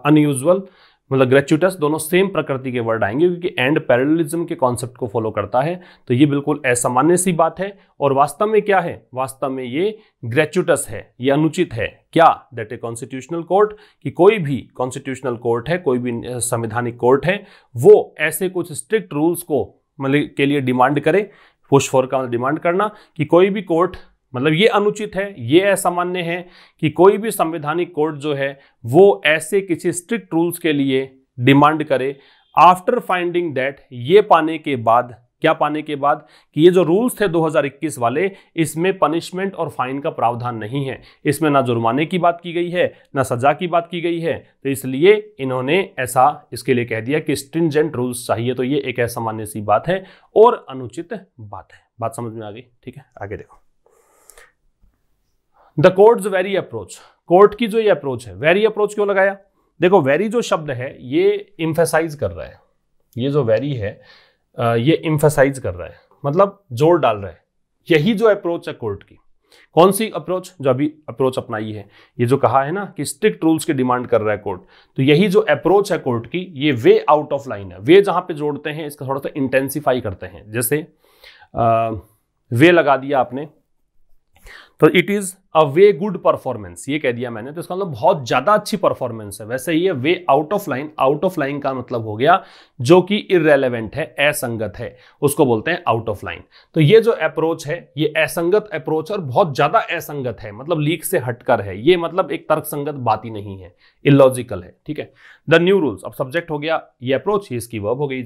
अनयूजल मतलब ग्रेचुटस दोनों सेम प्रकृति के वर्ड आएंगे क्योंकि एंड पैरलिज्म के कॉन्सेप्ट को फॉलो करता है तो ये बिल्कुल असामान्य सी बात है और वास्तव में क्या है वास्तव में ये ग्रेचुटस है ये अनुचित है क्या दैट ए कॉन्स्टिट्यूशनल कोर्ट कि कोई भी कॉन्स्टिट्यूशनल कोर्ट है कोई भी संवैधानिक कोर्ट है वो ऐसे कुछ स्ट्रिक्ट रूल्स को मतलब के लिए डिमांड करे पुष्फोर फॉर का डिमांड करना कि कोई भी कोर्ट मतलब ये अनुचित है ये असामान्य है कि कोई भी संवैधानिक कोर्ट जो है वो ऐसे किसी स्ट्रिक्ट रूल्स के लिए डिमांड करे आफ्टर फाइंडिंग दैट ये पाने के बाद क्या पाने के बाद कि ये जो रूल्स थे 2021 वाले इसमें पनिशमेंट और फाइन का प्रावधान नहीं है इसमें ना जुर्माने की बात की गई है ना सजा की बात की गई है तो इसलिए इन्होंने ऐसा इसके लिए कह दिया कि स्ट्रिंजेंट रूल्स चाहिए तो ये एक असामान्य सी बात है और अनुचित बात है बात समझ में आ गई ठीक है आगे देखो the court very approach court की जो ये अप्रोच है वेरी अप्रोच क्यों लगाया देखो वेरी जो शब्द है ये इम्फेसाइज कर रहा है ये जो वेरी है ये इम्फेसाइज कर रहा है मतलब जोर डाल रहा है यही जो अप्रोच है कोर्ट की कौन सी अप्रोच जो अभी अप्रोच अपनाई है ये जो कहा है ना कि स्ट्रिक्ट रूल्स की डिमांड कर रहा है कोर्ट तो यही जो अप्रोच है कोर्ट की ये वे आउट ऑफ लाइन है वे जहां पे जोड़ते हैं इसका थोड़ा सा इंटेंसिफाई करते हैं जैसे आ, वे लगा दिया आपने तो it is a way good performance ये कह दिया मैंने तो इसका मतलब बहुत ज़्यादा अच्छी परफॉर्मेंस है वैसे ये way out of line out of line का मतलब हो गया जो कि इरेलीवेंट है असंगत है उसको बोलते हैं आउट ऑफ लाइन तो ये जो अप्रोच है ये असंगत अप्रोच और बहुत ज़्यादा असंगत है मतलब लीक से हटकर है ये मतलब एक तर्कसंगत बात ही नहीं है इलॉजिकल है ठीक है द न्यू रूल्स अब सब्जेक्ट हो गया ये अप्रोच इसकी वर्ब हो गई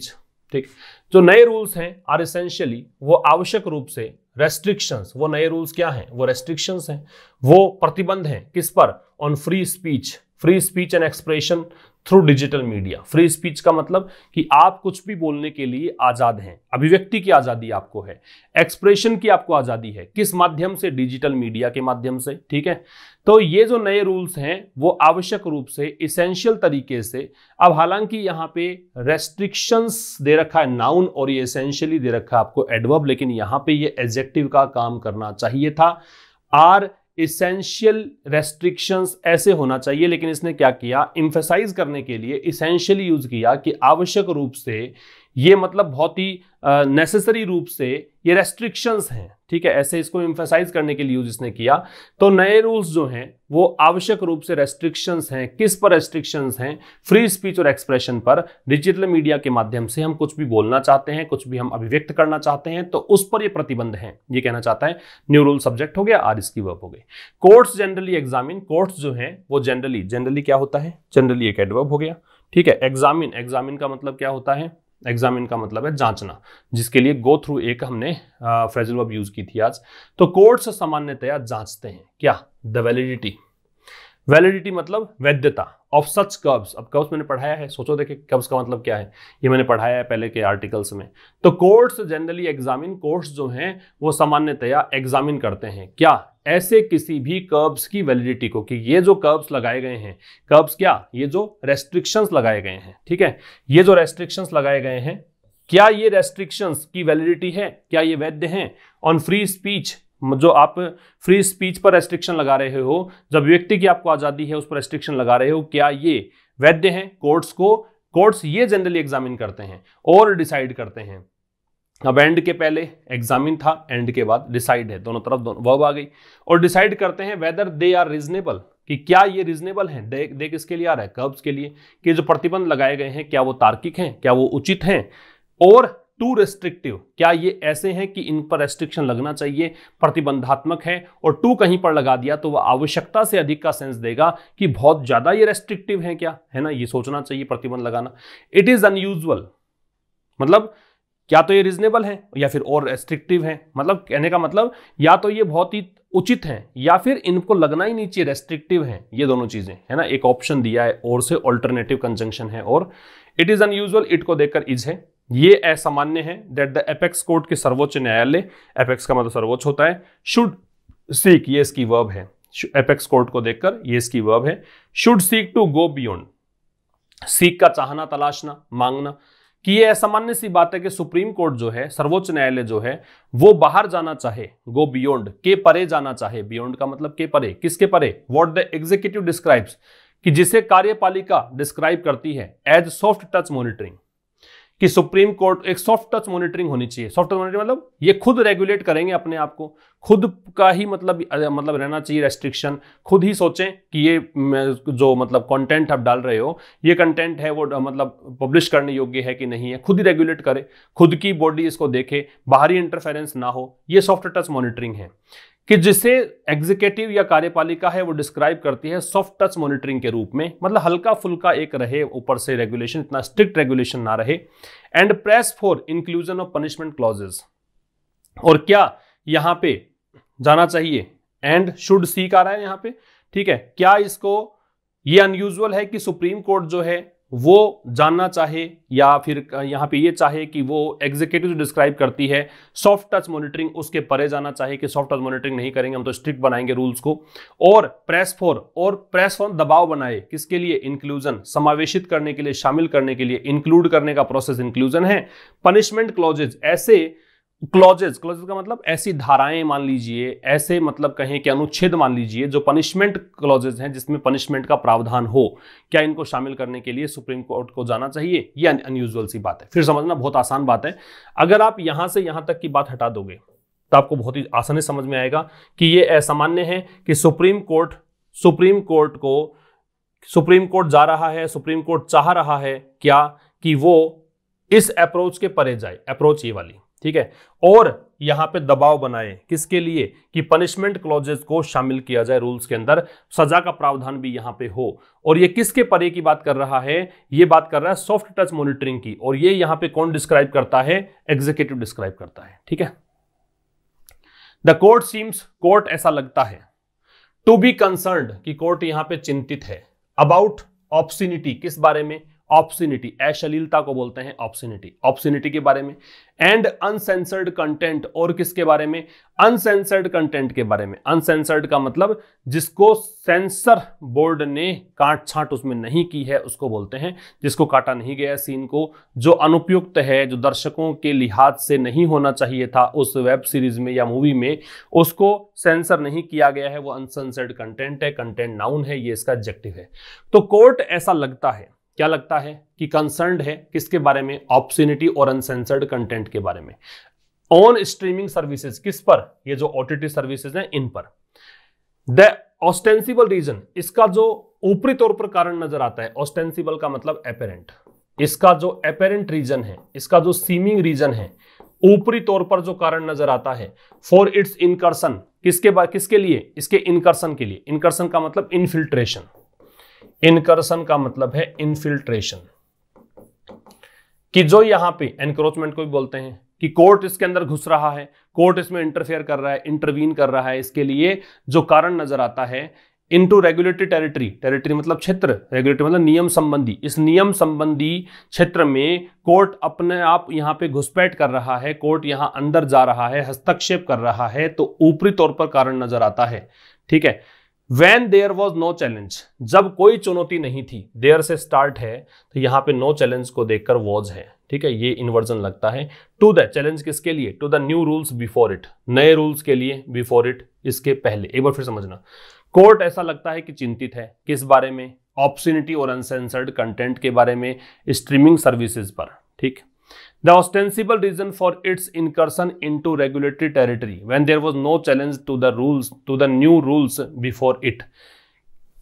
ठीक जो नए रूल्स हैं आर एसेंशियली वो आवश्यक रूप से रेस्ट्रिक्शंस वो नए रूल्स क्या हैं वो रेस्ट्रिक्शंस हैं वो प्रतिबंध हैं किस पर on free speech free speech and expression through digital media free speech का मतलब कि आप कुछ भी बोलने के लिए आज़ाद हैं अभिव्यक्ति की आज़ादी आपको है एक्सप्रेशन की आपको आज़ादी है किस माध्यम से डिजिटल मीडिया के माध्यम से ठीक है तो ये जो नए रूल्स हैं वो आवश्यक रूप से इसेंशियल तरीके से अब हालांकि यहाँ पे रेस्ट्रिक्शंस दे रखा है नाउन और ये इसेंशियली दे रखा है आपको एडवर्ब लेकिन यहाँ पे ये एजेक्टिव का काम करना चाहिए था आर इसेंशियल रेस्ट्रिक्शंस ऐसे होना चाहिए लेकिन इसने क्या किया इम्फेसाइज करने के लिए इसेंशियली यूज किया कि आवश्यक रूप से ये मतलब बहुत ही नेसेसरी रूप से ये रेस्ट्रिक्शंस हैं ठीक है ऐसे इसको इम्फेसाइज करने के लिए यूज इसने किया तो नए रूल्स जो हैं वो आवश्यक रूप से रेस्ट्रिक्शंस हैं किस पर रेस्ट्रिक्शंस हैं फ्री स्पीच और एक्सप्रेशन पर डिजिटल मीडिया के माध्यम से हम कुछ भी बोलना चाहते हैं कुछ भी हम अभिव्यक्त करना चाहते हैं तो उस पर ये प्रतिबंध हैं ये कहना चाहता है न्यू रूल सब्जेक्ट हो गया आर इसकी वर्ब हो गई कोर्ट्स जनरली एग्जामिन कोर्ट्स जो हैं वो जनरली जनरली क्या होता है जनरली एक एडवर्ब हो गया ठीक है एग्जामिन एग्जामिन का मतलब क्या होता है एग्जामिन का मतलब है जांचना जिसके लिए गो थ्रू एक हमने फ्रेजल वर्ब यूज की थी आज तो कोर्ट्स सामान्यतया जांचते हैं क्या द वैलिडिटी वैलिडिटी मतलब वैधता ऑफ सच कब्स अब कब्स मैंने पढ़ाया है सोचो देखे कब्स का मतलब क्या है ये मैंने पढ़ाया है पहले के आर्टिकल्स में तो कोर्ट्स जनरली एग्जामिन कोर्ट्स जो हैं वो सामान्यतया एग्जामिन करते हैं क्या ऐसे किसी भी कर्ब्स की वैलिडिटी को कि ये जो कर्ब्स लगाए गए हैं कर्ब्स क्या ये जो रेस्ट्रिक्शंस लगाए गए हैं ठीक है ये जो रेस्ट्रिक्शंस लगाए गए हैं क्या ये रेस्ट्रिक्शंस की वैलिडिटी है क्या ये वैध हैं ऑन फ्री स्पीच जो आप फ्री स्पीच पर रेस्ट्रिक्शन लगा रहे हो जब व्यक्ति की आपको आज़ादी है उस पर रेस्ट्रिक्शन लगा रहे हो क्या ये वैध हैं कोर्ट्स को कोर्ट्स ये जनरली एग्जामिन करते हैं और डिसाइड करते हैं अब एंड के पहले एग्जामिन था एंड के बाद डिसाइड है दोनों तरफ दोनों वर्ब आ गई और डिसाइड करते हैं वेदर दे आर रीजनेबल कि क्या ये रीजनेबल है दे, दे किसके लिए आ रहा है कर्ब्स के लिए कि जो प्रतिबंध लगाए गए हैं क्या वो तार्किक हैं क्या वो उचित हैं और टू रेस्ट्रिक्टिव क्या ये ऐसे हैं कि इन पर रेस्ट्रिक्शन लगना चाहिए प्रतिबंधात्मक है और टू कहीं पर लगा दिया तो वह आवश्यकता से अधिक का सेंस देगा कि बहुत ज़्यादा ये रेस्ट्रिक्टिव है क्या है ना ये सोचना चाहिए प्रतिबंध लगाना इट इज़ अनयूजल मतलब क्या तो ये रिजनेबल है या फिर और रेस्ट्रिक्टिव है मतलब कहने का मतलब या तो ये बहुत ही उचित है या फिर इनको लगना ही नहीं चाहिए रेस्ट्रिक्टिव है ये दोनों चीज़ें है ना एक ऑप्शन दिया है और से ऑल्टरनेटिव कंजंक्शन है और इट इज़ अनयूजल इट को देखकर इज है ये असामान्य है दैट द एपेक्स कोर्ट के सर्वोच्च न्यायालय एपेक्स का मतलब सर्वोच्च होता है शुड सीक ये इसकी वर्ब है एपेक्स कोर्ट को देखकर ये इसकी वर्ब है should seek to go beyond seek का चाहना तलाशना मांगना कि ये असामान्य सी बात है कि सुप्रीम कोर्ट जो है सर्वोच्च न्यायालय जो है वो बाहर जाना चाहे गो बियॉन्ड के परे जाना चाहे बियॉन्ड का मतलब के परे किसके परे वॉट द एग्जीक्यूटिव डिस्क्राइब्स कि जिसे कार्यपालिका डिस्क्राइब करती है एज सॉफ्ट टच मॉनिटरिंग कि सुप्रीम कोर्ट एक सॉफ्ट टच मॉनिटरिंग होनी चाहिए सॉफ्ट टच मॉनिटरिंग मतलब ये खुद रेगुलेट करेंगे अपने आप को खुद का ही मतलब मतलब रहना चाहिए रेस्ट्रिक्शन खुद ही सोचें कि ये जो मतलब कंटेंट आप डाल रहे हो ये कंटेंट है वो मतलब पब्लिश करने योग्य है कि नहीं है खुद ही रेगुलेट करे खुद की बॉडी इसको देखे बाहरी इंटरफेरेंस ना हो ये सॉफ्ट टच मॉनिटरिंग है कि जिसे एग्जीक्यूटिव या कार्यपालिका है वो डिस्क्राइब करती है सॉफ्ट टच मॉनिटरिंग के रूप में मतलब हल्का फुल्का एक रहे ऊपर से रेगुलेशन इतना स्ट्रिक्ट रेगुलेशन ना रहे and press for inclusion of punishment clauses और क्या यहां पे जाना चाहिए एंड शुड सी का रहा है यहां पे ठीक है क्या इसको ये अनयूजल है कि सुप्रीम कोर्ट जो है वो जानना चाहे या फिर यहाँ पे ये चाहे कि वो एग्जीक्यूटिव डिस्क्राइब करती है सॉफ्ट टच मॉनिटरिंग उसके परे जाना चाहे कि सॉफ्ट टच मॉनिटरिंग नहीं करेंगे हम तो स्ट्रिक्ट बनाएंगे रूल्स को और प्रेस फॉर और प्रेस फॉर दबाव बनाए किसके लिए इंक्लूजन समावेशित करने के लिए शामिल करने के लिए इंक्लूड करने का प्रोसेस इंक्लूजन है पनिशमेंट क्लॉजेज ऐसे क्लॉजेज क्लॉजेज का मतलब ऐसी धाराएं मान लीजिए ऐसे मतलब कहें कि अनुच्छेद मान लीजिए जो पनिशमेंट क्लॉजेज हैं जिसमें पनिशमेंट का प्रावधान हो क्या इनको शामिल करने के लिए सुप्रीम कोर्ट को जाना चाहिए यह अनयूजल सी बात है फिर समझना बहुत आसान बात है अगर आप यहां से यहां तक की बात हटा दोगे तो आपको बहुत ही आसानी समझ में आएगा कि ये असामान्य है कि सुप्रीम कोर्ट सुप्रीम कोर्ट को सुप्रीम कोर्ट जा रहा है सुप्रीम कोर्ट चाह रहा है क्या कि वो इस अप्रोच के परे जाए अप्रोच ये वाली ठीक है और यहां पे दबाव बनाए किसके लिए कि पनिशमेंट क्लॉजेस को शामिल किया जाए रूल्स के अंदर सजा का प्रावधान भी यहां पे हो और ये किसके परे की बात कर रहा है ये बात कर रहा है सॉफ्ट टच मॉनिटरिंग की और ये यहां पे कौन डिस्क्राइब करता है एग्जीक्यूटिव डिस्क्राइब करता है ठीक है द कोर्ट सीम्स कोर्ट ऐसा लगता है टू बी कंसर्न कि कोर्ट यहां पर चिंतित है अबाउट ऑप्सिनिटी किस बारे में ऑप्सिनिटी अश्लीलता को बोलते हैं ऑप्शनिटी ऑप्शनिटी के बारे में एंड अनसेंसर्ड कंटेंट और किसके बारे में अनसेंसर्ड कंटेंट के बारे में अनसेंसर्ड का मतलब जिसको सेंसर बोर्ड ने काट छाट उसमें नहीं की है उसको बोलते हैं जिसको काटा नहीं गया सीन को जो अनुपयुक्त है जो दर्शकों के लिहाज से नहीं होना चाहिए था उस वेब सीरीज में या मूवी में उसको सेंसर नहीं किया गया है वो अनसेंसर्ड कंटेंट है कंटेंट नाउन है ये इसका ऑब्जेक्टिव है तो कोर्ट ऐसा लगता है क्या लगता है कि कंसर्न है किसके बारे में ऑप्शनिटी और अनसेंसर्ड कंटेंट के बारे में ऑन स्ट्रीमिंग सर्विसेज किस पर ये जो ओटीटी सर्विसेज हैं इन पर द ऑस्टेंसिबल रीजन इसका जो ऊपरी तौर पर कारण नजर आता है ऑस्टेंसिबल का मतलब अपेरेंट इसका जो अपेरेंट रीजन है इसका जो सीमिंग रीजन है ऊपरी तौर पर जो कारण नजर आता है फॉर इट्स इनकर्सन किसके किसके लिए इसके इनकर्सन के लिए इनकर्सन का मतलब इनफिल्ट्रेशन इनकर्सन का मतलब है इनफिल्ट्रेशन कि जो यहां पे एनक्रोचमेंट को भी बोलते हैं कि कोर्ट इसके अंदर घुस रहा है कोर्ट इसमें इंटरफेयर कर रहा है इंटरवीन कर रहा है इसके लिए जो कारण नजर आता है into regulatory territory territory मतलब क्षेत्र रेगुलेटरी मतलब नियम संबंधी इस नियम संबंधी क्षेत्र में कोर्ट अपने आप यहां पे घुसपैठ कर रहा है कोर्ट यहां अंदर जा रहा है हस्तक्षेप कर रहा है तो ऊपरी तौर पर कारण नजर आता है ठीक है when there was no challenge जब कोई चुनौती नहीं थी देयर से स्टार्ट है तो यहां पे नो चैलेंज को देखकर वॉज है ठीक है ये इन्वर्जन लगता है टू द चैलेंज किसके लिए to the new rules before it नए रूल्स के लिए बिफोर इट इसके पहले एक बार फिर समझना कोर्ट ऐसा लगता है कि चिंतित है किस बारे में ऑप्शनिटी और अनसेंसर्ड कंटेंट के बारे में स्ट्रीमिंग सर्विसेज पर ठीक the ostensible reason for its incursion into regulatory territory when there was no challenge to the rules to the new rules before it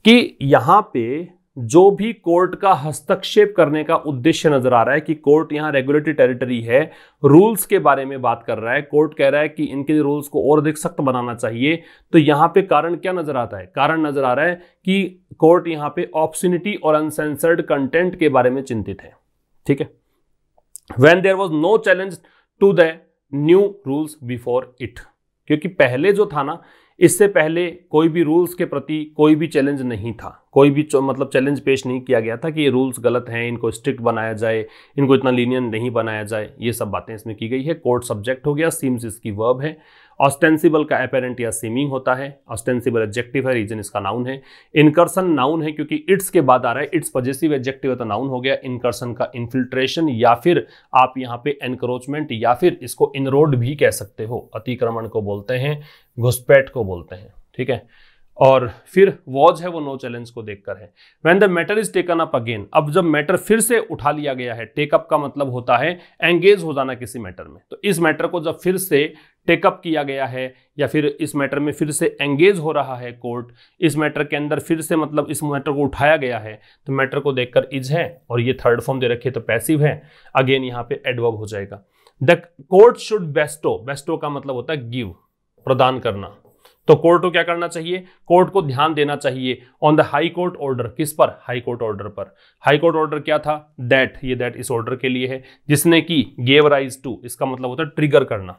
कि यहाँ पे जो भी कोर्ट का हस्तक्षेप करने का उद्देश्य नजर आ रहा है कि कोर्ट यहाँ रेगुलेटरी टेरिटरी है रूल्स के बारे में बात कर रहा है कोर्ट कह रहा है कि इनके रूल्स को और अधिक सख्त बनाना चाहिए तो यहाँ पे कारण क्या नजर आता है कारण नजर आ रहा है कि कोर्ट यहाँ पे ऑप्शनिटी और अनसेंसर्ड कंटेंट के बारे में चिंतित है ठीक है when there was no challenge to the new rules before it क्योंकि पहले जो था ना इससे पहले कोई भी रूल्स के प्रति कोई भी चैलेंज नहीं था कोई भी मतलब चैलेंज पेश नहीं किया गया था कि ये रूल्स गलत हैं इनको स्ट्रिक्ट बनाया जाए इनको इतना लीनियन नहीं बनाया जाए ये सब बातें इसमें की गई है कोर्ट सब्जेक्ट हो गया सीम्स इसकी वर्ब है ऑस्टेंसिबल का अपेरेंट या सीमिंग होता है ऑस्टेंसिबल एब्जेक्टिव है रीजन इसका नाउन है इनकर्सन नाउन है क्योंकि इट्स के बाद आ रहा है इट्स पॉजिटिव एब्जेक्टिव है तो नाउन हो गया इनकर्सन का इन्फिल्ट्रेशन या फिर आप यहाँ पे एनक्रोचमेंट या फिर इसको इनरोड भी कह सकते हो अतिक्रमण को बोलते हैं घुसपैठ को बोलते हैं ठीक है और फिर वॉज है वो नो चैलेंज को देखकर है when the matter is taken up again अब जब मैटर फिर से उठा लिया गया है टेकअप का मतलब होता है एंगेज हो जाना किसी मैटर में तो इस मैटर को जब फिर से टेकअप किया गया है या फिर इस मैटर में फिर से एंगेज हो रहा है कोर्ट इस मैटर के अंदर फिर से मतलब इस मैटर को उठाया गया है तो मैटर को देखकर इज है और ये थर्ड फॉर्म दे रखी तो है तो पैसिव है अगेन यहाँ पे एडवर्ब हो जाएगा the court should bestow bestow का मतलब होता है गिव प्रदान करना तो कोर्ट को क्या करना चाहिए कोर्ट को ध्यान देना चाहिए on the high court order किस पर हाई कोर्ट ऑर्डर पर हाई कोर्ट ऑर्डर क्या था दैट ये दैट इस ऑर्डर के लिए है जिसने कि गेव राइज टू इसका मतलब होता है ट्रिगर करना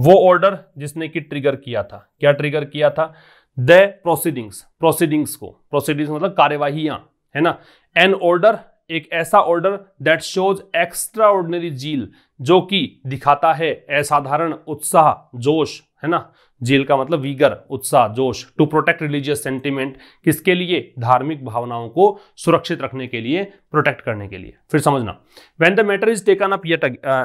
वो ऑर्डर जिसने की ट्रिगर किया था क्या ट्रिगर किया था द प्रोसीडिंग्स प्रोसीडिंग्स को प्रोसीडिंग्स मतलब कार्यवाहियां है ना एन ऑर्डर एक ऐसा order that shows extraordinary zeal जो कि दिखाता है असाधारण उत्साह जोश है ना जील का मतलब वीगर उत्साह जोश टू प्रोटेक्ट रिलीजियस सेंटिमेंट किसके लिए धार्मिक भावनाओं को सुरक्षित रखने के लिए प्रोटेक्ट करने के लिए फिर समझना when the matter is taken up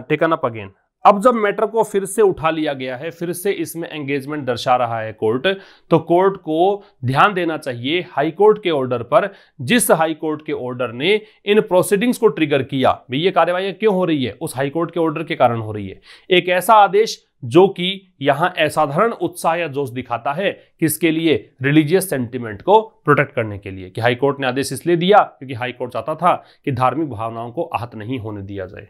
taken up again अब जब मैटर को फिर से उठा लिया गया है फिर से इसमें एंगेजमेंट दर्शा रहा है कोर्ट तो कोर्ट को ध्यान देना चाहिए हाई कोर्ट के ऑर्डर पर जिस हाई कोर्ट के ऑर्डर ने इन प्रोसीडिंग्स को ट्रिगर किया भाई ये कार्यवाही क्यों हो रही है उस हाई कोर्ट के ऑर्डर के कारण हो रही है एक ऐसा आदेश जो कि यहां असाधारण उत्साह या जोश दिखाता है किसके लिए रिलीजियस सेंटिमेंट को प्रोटेक्ट करने के लिए कि हाईकोर्ट ने आदेश इसलिए दिया क्योंकि हाईकोर्ट चाहता था कि धार्मिक भावनाओं को आहत नहीं होने दिया जाए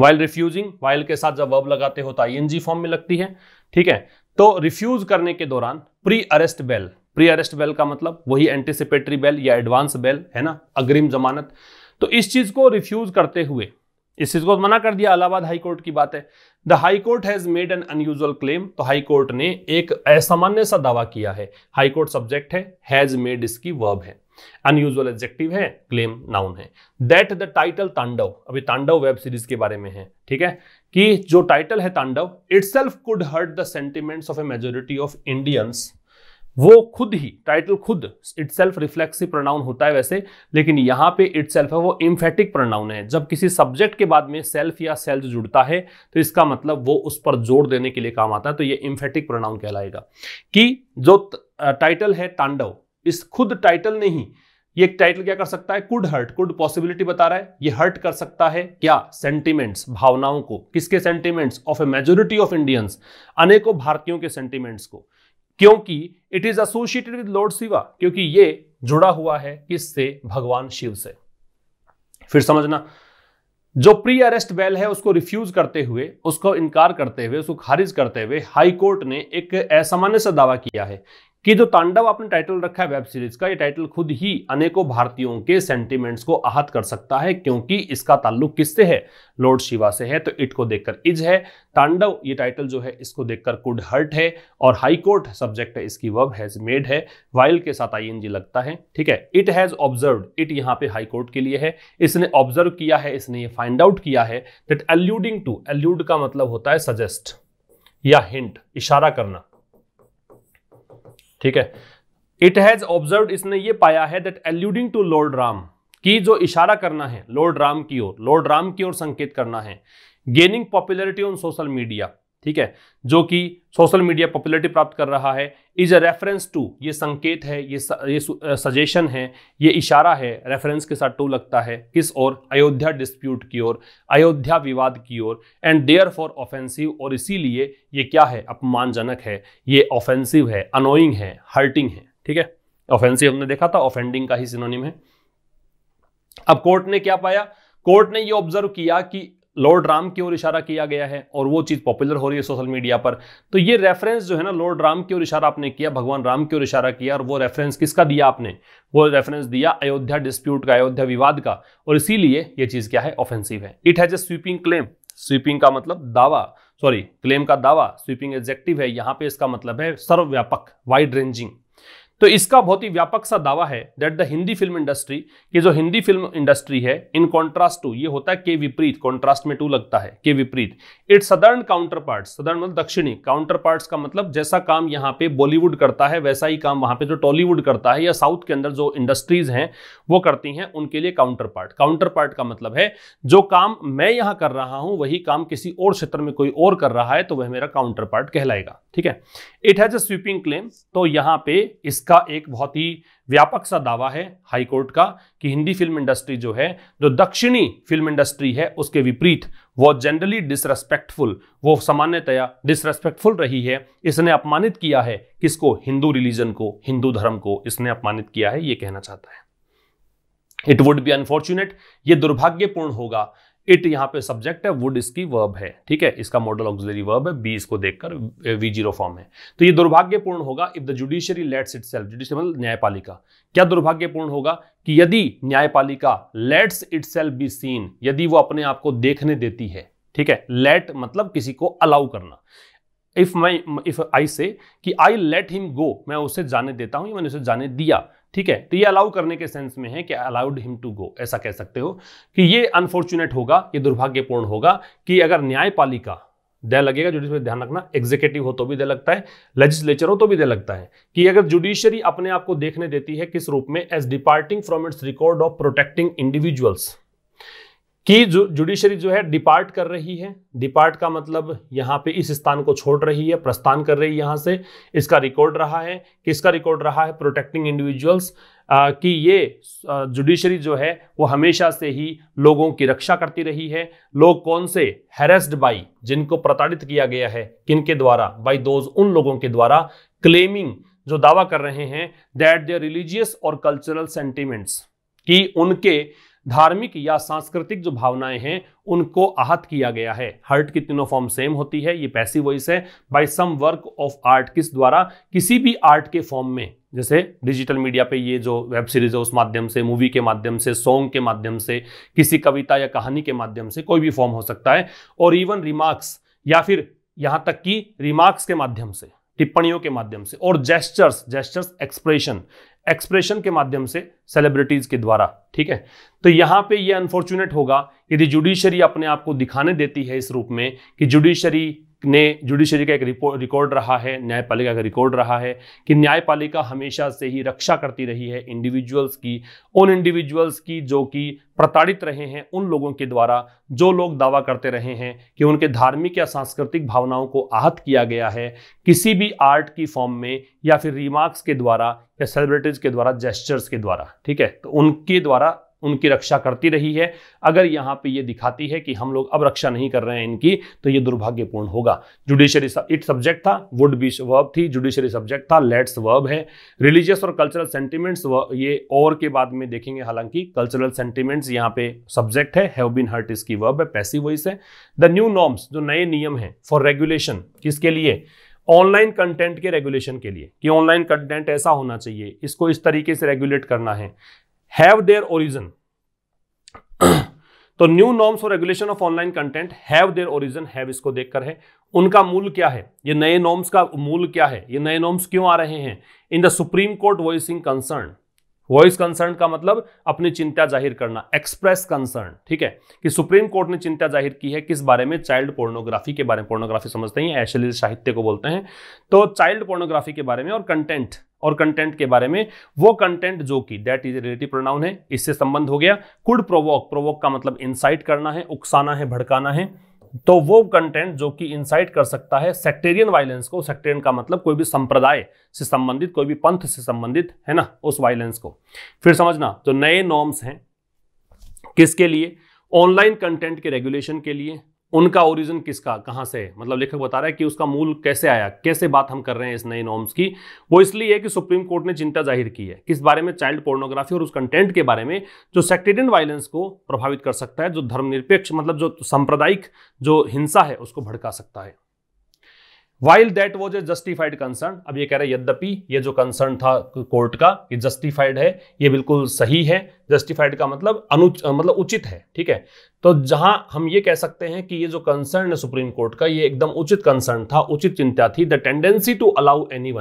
वाइल रिफ्यूजिंग वाइल के साथ जब वर्ब लगाते हो तो आई एनजी फॉर्म में लगती है ठीक है तो रिफ्यूज करने के दौरान pre arrest bail pre arrest bail का मतलब वही एंटीसिपेटरी बेल या एडवांस बेल है ना अग्रिम जमानत तो इस चीज को रिफ्यूज करते हुए इस चीज को मना कर दिया अलाहाबाद हाईकोर्ट की बात है the high court has made an unusual claim तो हाईकोर्ट ने एक असामान्य सा दावा किया है हाईकोर्ट सब्जेक्ट है हैज मेड इसकी वर्ब है अनयूजल एब्जेक्टिव है क्लेम नाउन है दैट द टाइटल तांडव अभी तांडव वेब सीरीज के बारे में है ठीक है कि जो टाइटल है Tandav itself could hurt the sentiments of a majority of Indians वो खुद ही टाइटल खुद इट सेल्फ रिफ्लेक्सिव प्रोनाउन होता है वैसे लेकिन यहाँ पे इट सेल्फ है वो इम्फेटिक प्रोनाउन है जब किसी सब्जेक्ट के बाद में सेल्फ या सेल्फ जुड़ता है तो इसका मतलब वो उस पर जोर देने के लिए काम आता है तो ये इम्फेटिक प्रोनाउन कहलाएगा कि जो टाइटल है तांडव इस खुद टाइटल ने ही ये टाइटल क्या कर सकता है कुड हर्ट कुड पॉसिबिलिटी बता रहा है ये हर्ट कर सकता है क्या सेंटीमेंट्स भावनाओं को किसके sentiments of a majority of Indians अनेकों भारतीयों के सेंटीमेंट्स को क्योंकि it is associated with Lord Shiva क्योंकि ये जुड़ा हुआ है किससे भगवान शिव से फिर समझना जो प्री अरेस्ट बेल है उसको रिफ्यूज करते हुए उसको इनकार करते हुए उसको खारिज करते हुए हाई कोर्ट ने एक असामान्य सा दावा किया है कि जो तांडव आपने टाइटल रखा है वेब सीरीज का ये टाइटल खुद ही अनेकों भारतीयों के सेंटीमेंट्स को आहत कर सकता है क्योंकि इसका ताल्लुक किससे है लॉर्ड शिवा से है तो इट को देखकर इज है तांडव ये टाइटल जो है इसको देखकर कुड हर्ट है और हाई कोर्ट सब्जेक्ट है इसकी वर्ब हैज मेड है वाइल के साथ आई लगता है ठीक है इट हैज ऑब्जर्व इट यहाँ पे हाई कोर्ट के लिए है इसने ऑब्जर्व किया है इसने ये फाइंड आउट किया है दैट एल्यूडिंग टू एल्यूड का मतलब होता है सजेस्ट या हिंट इशारा करना ठीक है इट हैज ऑब्जर्व इसने ये पाया है that alluding to Lord Ram की जो इशारा करना है लॉर्ड राम की ओर लॉर्ड राम की ओर संकेत करना है gaining popularity on social media ठीक है जो कि सोशल मीडिया पॉपुलरिटी प्राप्त कर रहा है इज अ रेफरेंस टू ये संकेत है ये ये सजेशन है ये इशारा है रेफरेंस के साथ टू लगता है किस और अयोध्या डिस्प्यूट की ओर अयोध्या विवाद की ओर एंड देयर फॉर ऑफेंसिव और इसीलिए ये क्या है अपमानजनक है ये ऑफेंसिव है अनोइंग है हर्टिंग है ठीक है ऑफेंसिव हमने देखा था ऑफेंडिंग का ही सिनोनिम है अब कोर्ट ने क्या पाया कोर्ट ने ये ऑब्जर्व किया कि लॉर्ड राम की ओर इशारा किया गया है और वो चीज़ पॉपुलर हो रही है सोशल मीडिया पर तो ये रेफरेंस जो है ना लॉर्ड राम की ओर इशारा आपने किया भगवान राम की ओर इशारा किया और वो रेफरेंस किसका दिया आपने वो रेफरेंस दिया अयोध्या डिस्प्यूट का अयोध्या विवाद का और इसीलिए ये चीज़ क्या है ऑफेंसिव है it has a sweeping claim sweeping का मतलब दावा सॉरी क्लेम का दावा स्वीपिंग एग्जेक्टिव है यहाँ पे इसका मतलब है सर्वव्यापक वाइड रेंजिंग तो इसका बहुत ही व्यापक सा दावा है that the Hindi film industry की जो हिंदी फिल्म इंडस्ट्री है इन कॉन्ट्रास्ट टू ये होता है के विपरीत कॉन्ट्रास्ट में टू लगता है के विपरीत it southern counterpart southern मतलब दक्षिणी काउंटर पार्ट का मतलब जैसा काम यहाँ पे बॉलीवुड करता है वैसा ही काम वहां पे जो टॉलीवुड करता है या साउथ के अंदर जो इंडस्ट्रीज हैं वो करती हैं उनके लिए काउंटर पार्ट काउंटर पार्ट का मतलब है जो काम मैं यहाँ कर रहा हूँ वही काम किसी और क्षेत्र में कोई और कर रहा है तो वह मेरा काउंटर पार्ट कहलाएगा ठीक है इट हैज स्वीपिंग क्लेम तो यहाँ पे इस इसका एक बहुत ही व्यापक सा दावा है हाई कोर्ट का कि हिंदी फिल्म इंडस्ट्री जो है जो दक्षिणी फिल्म इंडस्ट्री है उसके विपरीत वो जनरली डिसरेस्पेक्टफुल वो सामान्यतया डिसरेस्पेक्टफुल रही है इसने अपमानित किया है किसको हिंदू रिलीजन को हिंदू धर्म को इसने अपमानित किया है ये कहना चाहता है इट वुड बी अनफॉर्चुनेट ये दुर्भाग्यपूर्ण होगा इट यहाँ पे सब्जेक्ट है वुड इसकी वर्ब है ठीक है इसका मॉडल ऑक्सिलरी वर्ब है बी इसको देखकर वी जीरो फॉर्म है तो ये दुर्भाग्यपूर्ण होगा if the judiciary lets itself judicial मतलब न्यायपालिका क्या दुर्भाग्यपूर्ण होगा कि यदि न्यायपालिका lets itself be seen यदि वो अपने आप को देखने देती है ठीक है लेट मतलब किसी को अलाउ करना इफ मैं इफ आई से कि आई लेट हिम गो मैं उसे जाने देता हूं मैंने उसे जाने दिया ठीक है तो ये अलाउ करने के सेंस में है कि अलाउड हिम टू गो ऐसा कह सकते हो कि ये अनफॉर्चुनेट होगा ये दुर्भाग्यपूर्ण होगा कि अगर न्यायपालिका दया लगेगा जुडिशरी ध्यान रखना एग्जीक्यूटिव हो तो भी दे लगता है लेजिस्लेचर हो तो भी दे लगता है कि अगर जुडिशरी अपने आप को देखने देती है किस रूप में as departing from its record of protecting individuals कि जो जुडिशरी जो है डिपार्ट कर रही है डिपार्ट का मतलब यहाँ पे इस स्थान को छोड़ रही है प्रस्थान कर रही है यहाँ से इसका रिकॉर्ड रहा है किसका रिकॉर्ड रहा है प्रोटेक्टिंग इंडिविजुअल्स कि ये जुडिशरी जो है वो हमेशा से ही लोगों की रक्षा करती रही है लोग कौन से हैरेस्ड बाई जिनको प्रताड़ित किया गया है के द्वारा बाई दोज उन लोगों के द्वारा क्लेमिंग जो दावा कर रहे हैं दैट देर रिलीजियस और कल्चरल सेंटिमेंट्स कि उनके धार्मिक या सांस्कृतिक जो भावनाएं हैं उनको आहत किया गया है हर्ट की तीनों फॉर्म सेम होती है ये पैसिव वॉइस है by some work of art किस द्वारा किसी भी आर्ट के फॉर्म में जैसे डिजिटल मीडिया पे ये जो वेब सीरीज है उस माध्यम से मूवी के माध्यम से सॉन्ग के माध्यम से किसी कविता या कहानी के माध्यम से कोई भी फॉर्म हो सकता है और इवन रिमार्क्स या फिर यहाँ तक कि रिमार्क्स के माध्यम से टिप्पणियों के माध्यम से और जेस्टर्स जेस्टर्स एक्सप्रेशन एक्सप्रेशन के माध्यम से सेलिब्रिटीज के द्वारा ठीक है तो यहां पे ये अनफॉर्चुनेट होगा यदि जुडिशरी अपने आप को दिखाने देती है इस रूप में कि जुडिशरी ने जुडिशरी का एक रिपोर्ट रिकॉर्ड रहा है न्यायपालिका का रिकॉर्ड रहा है कि न्यायपालिका हमेशा से ही रक्षा करती रही है इंडिविजुअल्स की उन इंडिविजुअल्स की जो कि प्रताड़ित रहे हैं उन लोगों के द्वारा जो लोग दावा करते रहे हैं कि उनके धार्मिक या सांस्कृतिक भावनाओं को आहत किया गया है किसी भी आर्ट की फॉर्म में या फिर रिमार्क्स के द्वारा या सेलिब्रिटीज़ के द्वारा जेस्चर्स के द्वारा ठीक है तो उनके द्वारा उनकी रक्षा करती रही है अगर यहाँ पे ये दिखाती है कि हम लोग अब रक्षा नहीं कर रहे हैं इनकी तो ये दुर्भाग्यपूर्ण होगा जुडिशरी इट सब्जेक्ट था वुड बी वर्ब थी जुडिशरी सब्जेक्ट था लेट्स वर्ब है रिलीजियस और कल्चरल सेंटिमेंट्स ये और के बाद में देखेंगे हालांकि कल्चरल सेंटिमेंट्स यहाँ पे सब्जेक्ट है हैव बीन हर्ट इसकी वर्ब है पैसिव वॉइस है द न्यू नॉर्म्स जो नए नियम हैं फॉर रेगुलेशन किसके लिए ऑनलाइन कंटेंट के रेगुलेशन के लिए कि ऑनलाइन कंटेंट ऐसा होना चाहिए इसको इस तरीके से रेगुलेट करना है हैव देयर ओरिजन तो न्यू नॉर्म्स और regulation of online content have their origin have इसको देखकर है उनका मूल क्या है ये नए नॉर्म्स का मूल क्या है ये नए नॉर्म्स क्यों आ रहे हैं in the supreme Court voicing concern voice concern का मतलब अपनी चिंता जाहिर करना एक्सप्रेस कंसर्न ठीक है कि सुप्रीम कोर्ट ने चिंता जाहिर की है किस बारे में चाइल्ड पोर्नोग्राफी के बारे में पोर्नोग्राफी समझते हैं ऐशलिज साहित्य को बोलते हैं तो चाइल्ड पोर्नोग्राफी के बारे में और कंटेंट और कंटेंट के बारे में वो कंटेंट जो कि दैट इज रिलेटिव प्रोनाउन है इससे संबंध हो गया कुड प्रोवोक प्रोवोक का मतलब इंसाइट करना है उकसाना है भड़काना है तो वो कंटेंट जो कि इंसाइट कर सकता है सेक्टेरियन वायलेंस को सेक्टेरियन का मतलब कोई भी संप्रदाय से संबंधित कोई भी पंथ से संबंधित है ना उस वायलेंस को फिर समझना जो तो नए नॉर्म्स हैं किसके लिए ऑनलाइन कंटेंट के रेगुलेशन के लिए उनका ओरिजिन किसका कहाँ से मतलब लेखक बता रहा है कि उसका मूल कैसे आया कैसे बात हम कर रहे हैं इस नए नॉर्म्स की वो इसलिए है कि सुप्रीम कोर्ट ने चिंता जाहिर की है किस बारे में चाइल्ड पोर्नोग्राफी और उस कंटेंट के बारे में जो सेक्टेडियन वायलेंस को प्रभावित कर सकता है जो धर्मनिरपेक्ष मतलब जो सांप्रदायिक जो हिंसा है उसको भड़का सकता है while that was a justified concern अब ये कह रहे हैं यद्यपि ये जो कंसर्न था कोर्ट का ये जस्टिफाइड है ये बिल्कुल सही है जस्टिफाइड का मतलब अनु मतलब उचित है ठीक है तो जहां हम ये कह सकते हैं कि ये जो कंसर्न है सुप्रीम कोर्ट का ये एकदम उचित कंसर्न था उचित चिंता थी the tendency to allow any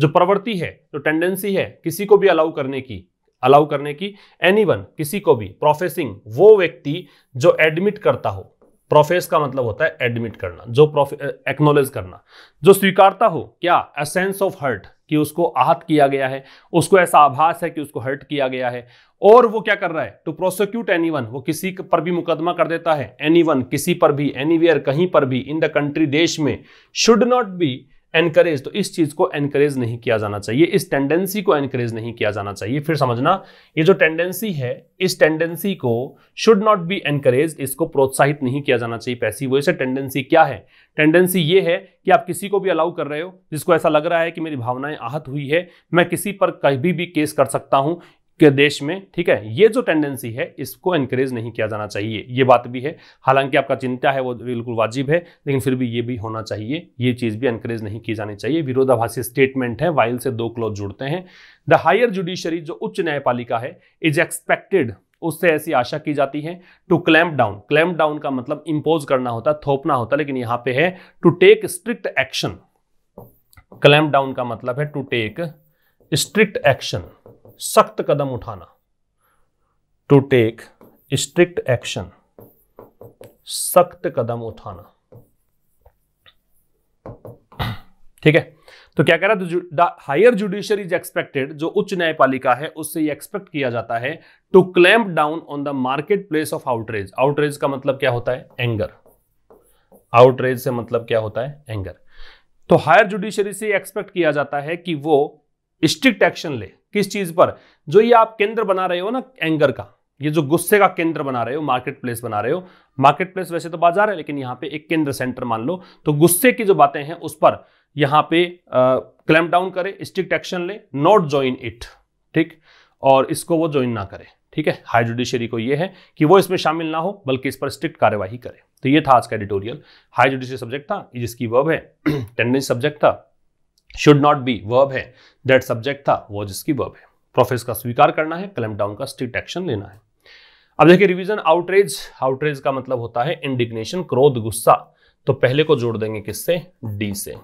जो प्रवृत्ति है जो टेंडेंसी है किसी को भी अलाउ करने की अलाउ करने की एनी किसी को भी प्रोफेसिंग वो व्यक्ति जो एडमिट करता हो प्रोफेस का मतलब होता है एडमिट करना जो प्रोफे एक्नोलेज करना जो स्वीकारता हो क्या अ सेंस ऑफ हर्ट कि उसको आहत किया गया है उसको ऐसा आभास है कि उसको हर्ट किया गया है और वो क्या कर रहा है टू प्रोसिक्यूट एनी वन वो किसी पर भी मुकदमा कर देता है एनी वन किसी पर भी वेयर कहीं पर भी इन द कंट्री देश में शुड नॉट बी एनकरेज तो इस चीज़ को एनकरेज नहीं किया जाना चाहिए इस टेंडेंसी को एनकरेज नहीं किया जाना चाहिए फिर समझना ये जो टेंडेंसी है इस टेंडेंसी को शुड नॉट बी एनकरेज इसको प्रोत्साहित नहीं किया जाना चाहिए पैसिव वैसे टेंडेंसी क्या है टेंडेंसी ये है कि आप किसी को भी अलाउ कर रहे हो जिसको ऐसा लग रहा है कि मेरी भावनाएं आहत हुई है मैं किसी पर कभी भी केस कर सकता हूं के देश में ठीक है ये जो टेंडेंसी है इसको इंकरेज नहीं किया जाना चाहिए ये बात भी है हालांकि आपका चिंता है वो बिल्कुल वाजिब है लेकिन फिर भी ये भी होना चाहिए ये चीज़ भी इंकरेज नहीं की जानी चाहिए विरोधाभासी स्टेटमेंट है वाइल से दो क्लोज जुड़ते हैं द हायर जुडिशरी जो उच्च न्यायपालिका है इज एक्सपेक्टेड उससे ऐसी आशा की जाती है to clamp down clamp down का मतलब इंपोज करना होता है थोपना होता है लेकिन यहाँ पे है to take strict action clamp down का मतलब है टू टेक स्ट्रिक्ट एक्शन सख्त कदम उठाना टू टेक स्ट्रिक्ट एक्शन सख्त कदम उठाना ठीक है तो क्या कह रहा है the higher judiciary is expected जो उच्च न्यायपालिका है उससे ये एक्सपेक्ट किया जाता है to clamp down on the marketplace of outrage outrage का मतलब क्या होता है एंगर आउटरेज से मतलब क्या होता है एंगर तो हायर जुडिशियरी से एक्सपेक्ट किया जाता है कि वो स्ट्रिक्ट एक्शन ले किस चीज पर जो ये आप केंद्र बना रहे हो ना एंगर का ये जो गुस्से का केंद्र बना रहे हो मार्केट प्लेस बना रहे हो मार्केट प्लेस वैसे तो बाजार है लेकिन यहाँ पे एक केंद्र सेंटर मान लो तो गुस्से की जो बातें हैं उस पर यहाँ पे क्लैम डाउन करे स्ट्रिक्ट एक्शन ले नॉट ज्वाइन इट ठीक और इसको वो ज्वाइन ना करे ठीक है हाई जुडिशियरी को ये है कि वो इसमें शामिल ना हो बल्कि इस पर स्ट्रिक्ट कार्यवाही करे तो ये था आज का एडिटोरियल हाई जुडिशियल सब्जेक्ट था जिसकी वर्ब है टेंडेंस सब्जेक्ट था शुड नॉट बी वर्ब है डेट सब्जेक्ट था वो जिसकी वर्ब है प्रोफेस का स्वीकार करना है क्लेम डाउन का स्ट्रिक्ट एक्शन लेना है अब देखिए रिविजन आउटरेज आउटरेज का मतलब होता है इंडिग्नेशन क्रोध गुस्सा तो पहले को जोड़ देंगे किससे डी से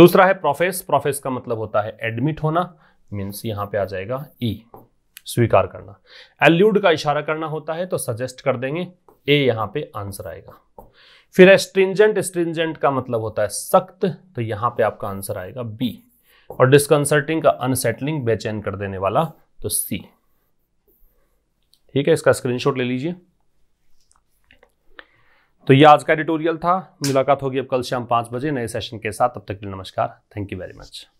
दूसरा है प्रोफेस प्रोफेस का मतलब होता है एडमिट होना मीन्स यहां पे आ जाएगा ई e, स्वीकार करना एल्यूड का इशारा करना होता है तो सजेस्ट कर देंगे ए यहां पे आंसर आएगा फिर एस्ट्रिंजेंट स्ट्रिंजेंट का मतलब होता है सख्त तो यहां पे आपका आंसर आएगा बी और डिस्कंसर्टिंग का अनसेटलिंग बेचैन कर देने वाला तो सी ठीक है इसका स्क्रीनशॉट ले लीजिए तो ये आज का एडिटोरियल था मुलाकात होगी अब कल शाम पांच बजे नए सेशन के साथ तब तक के लिए नमस्कार थैंक यू वेरी मच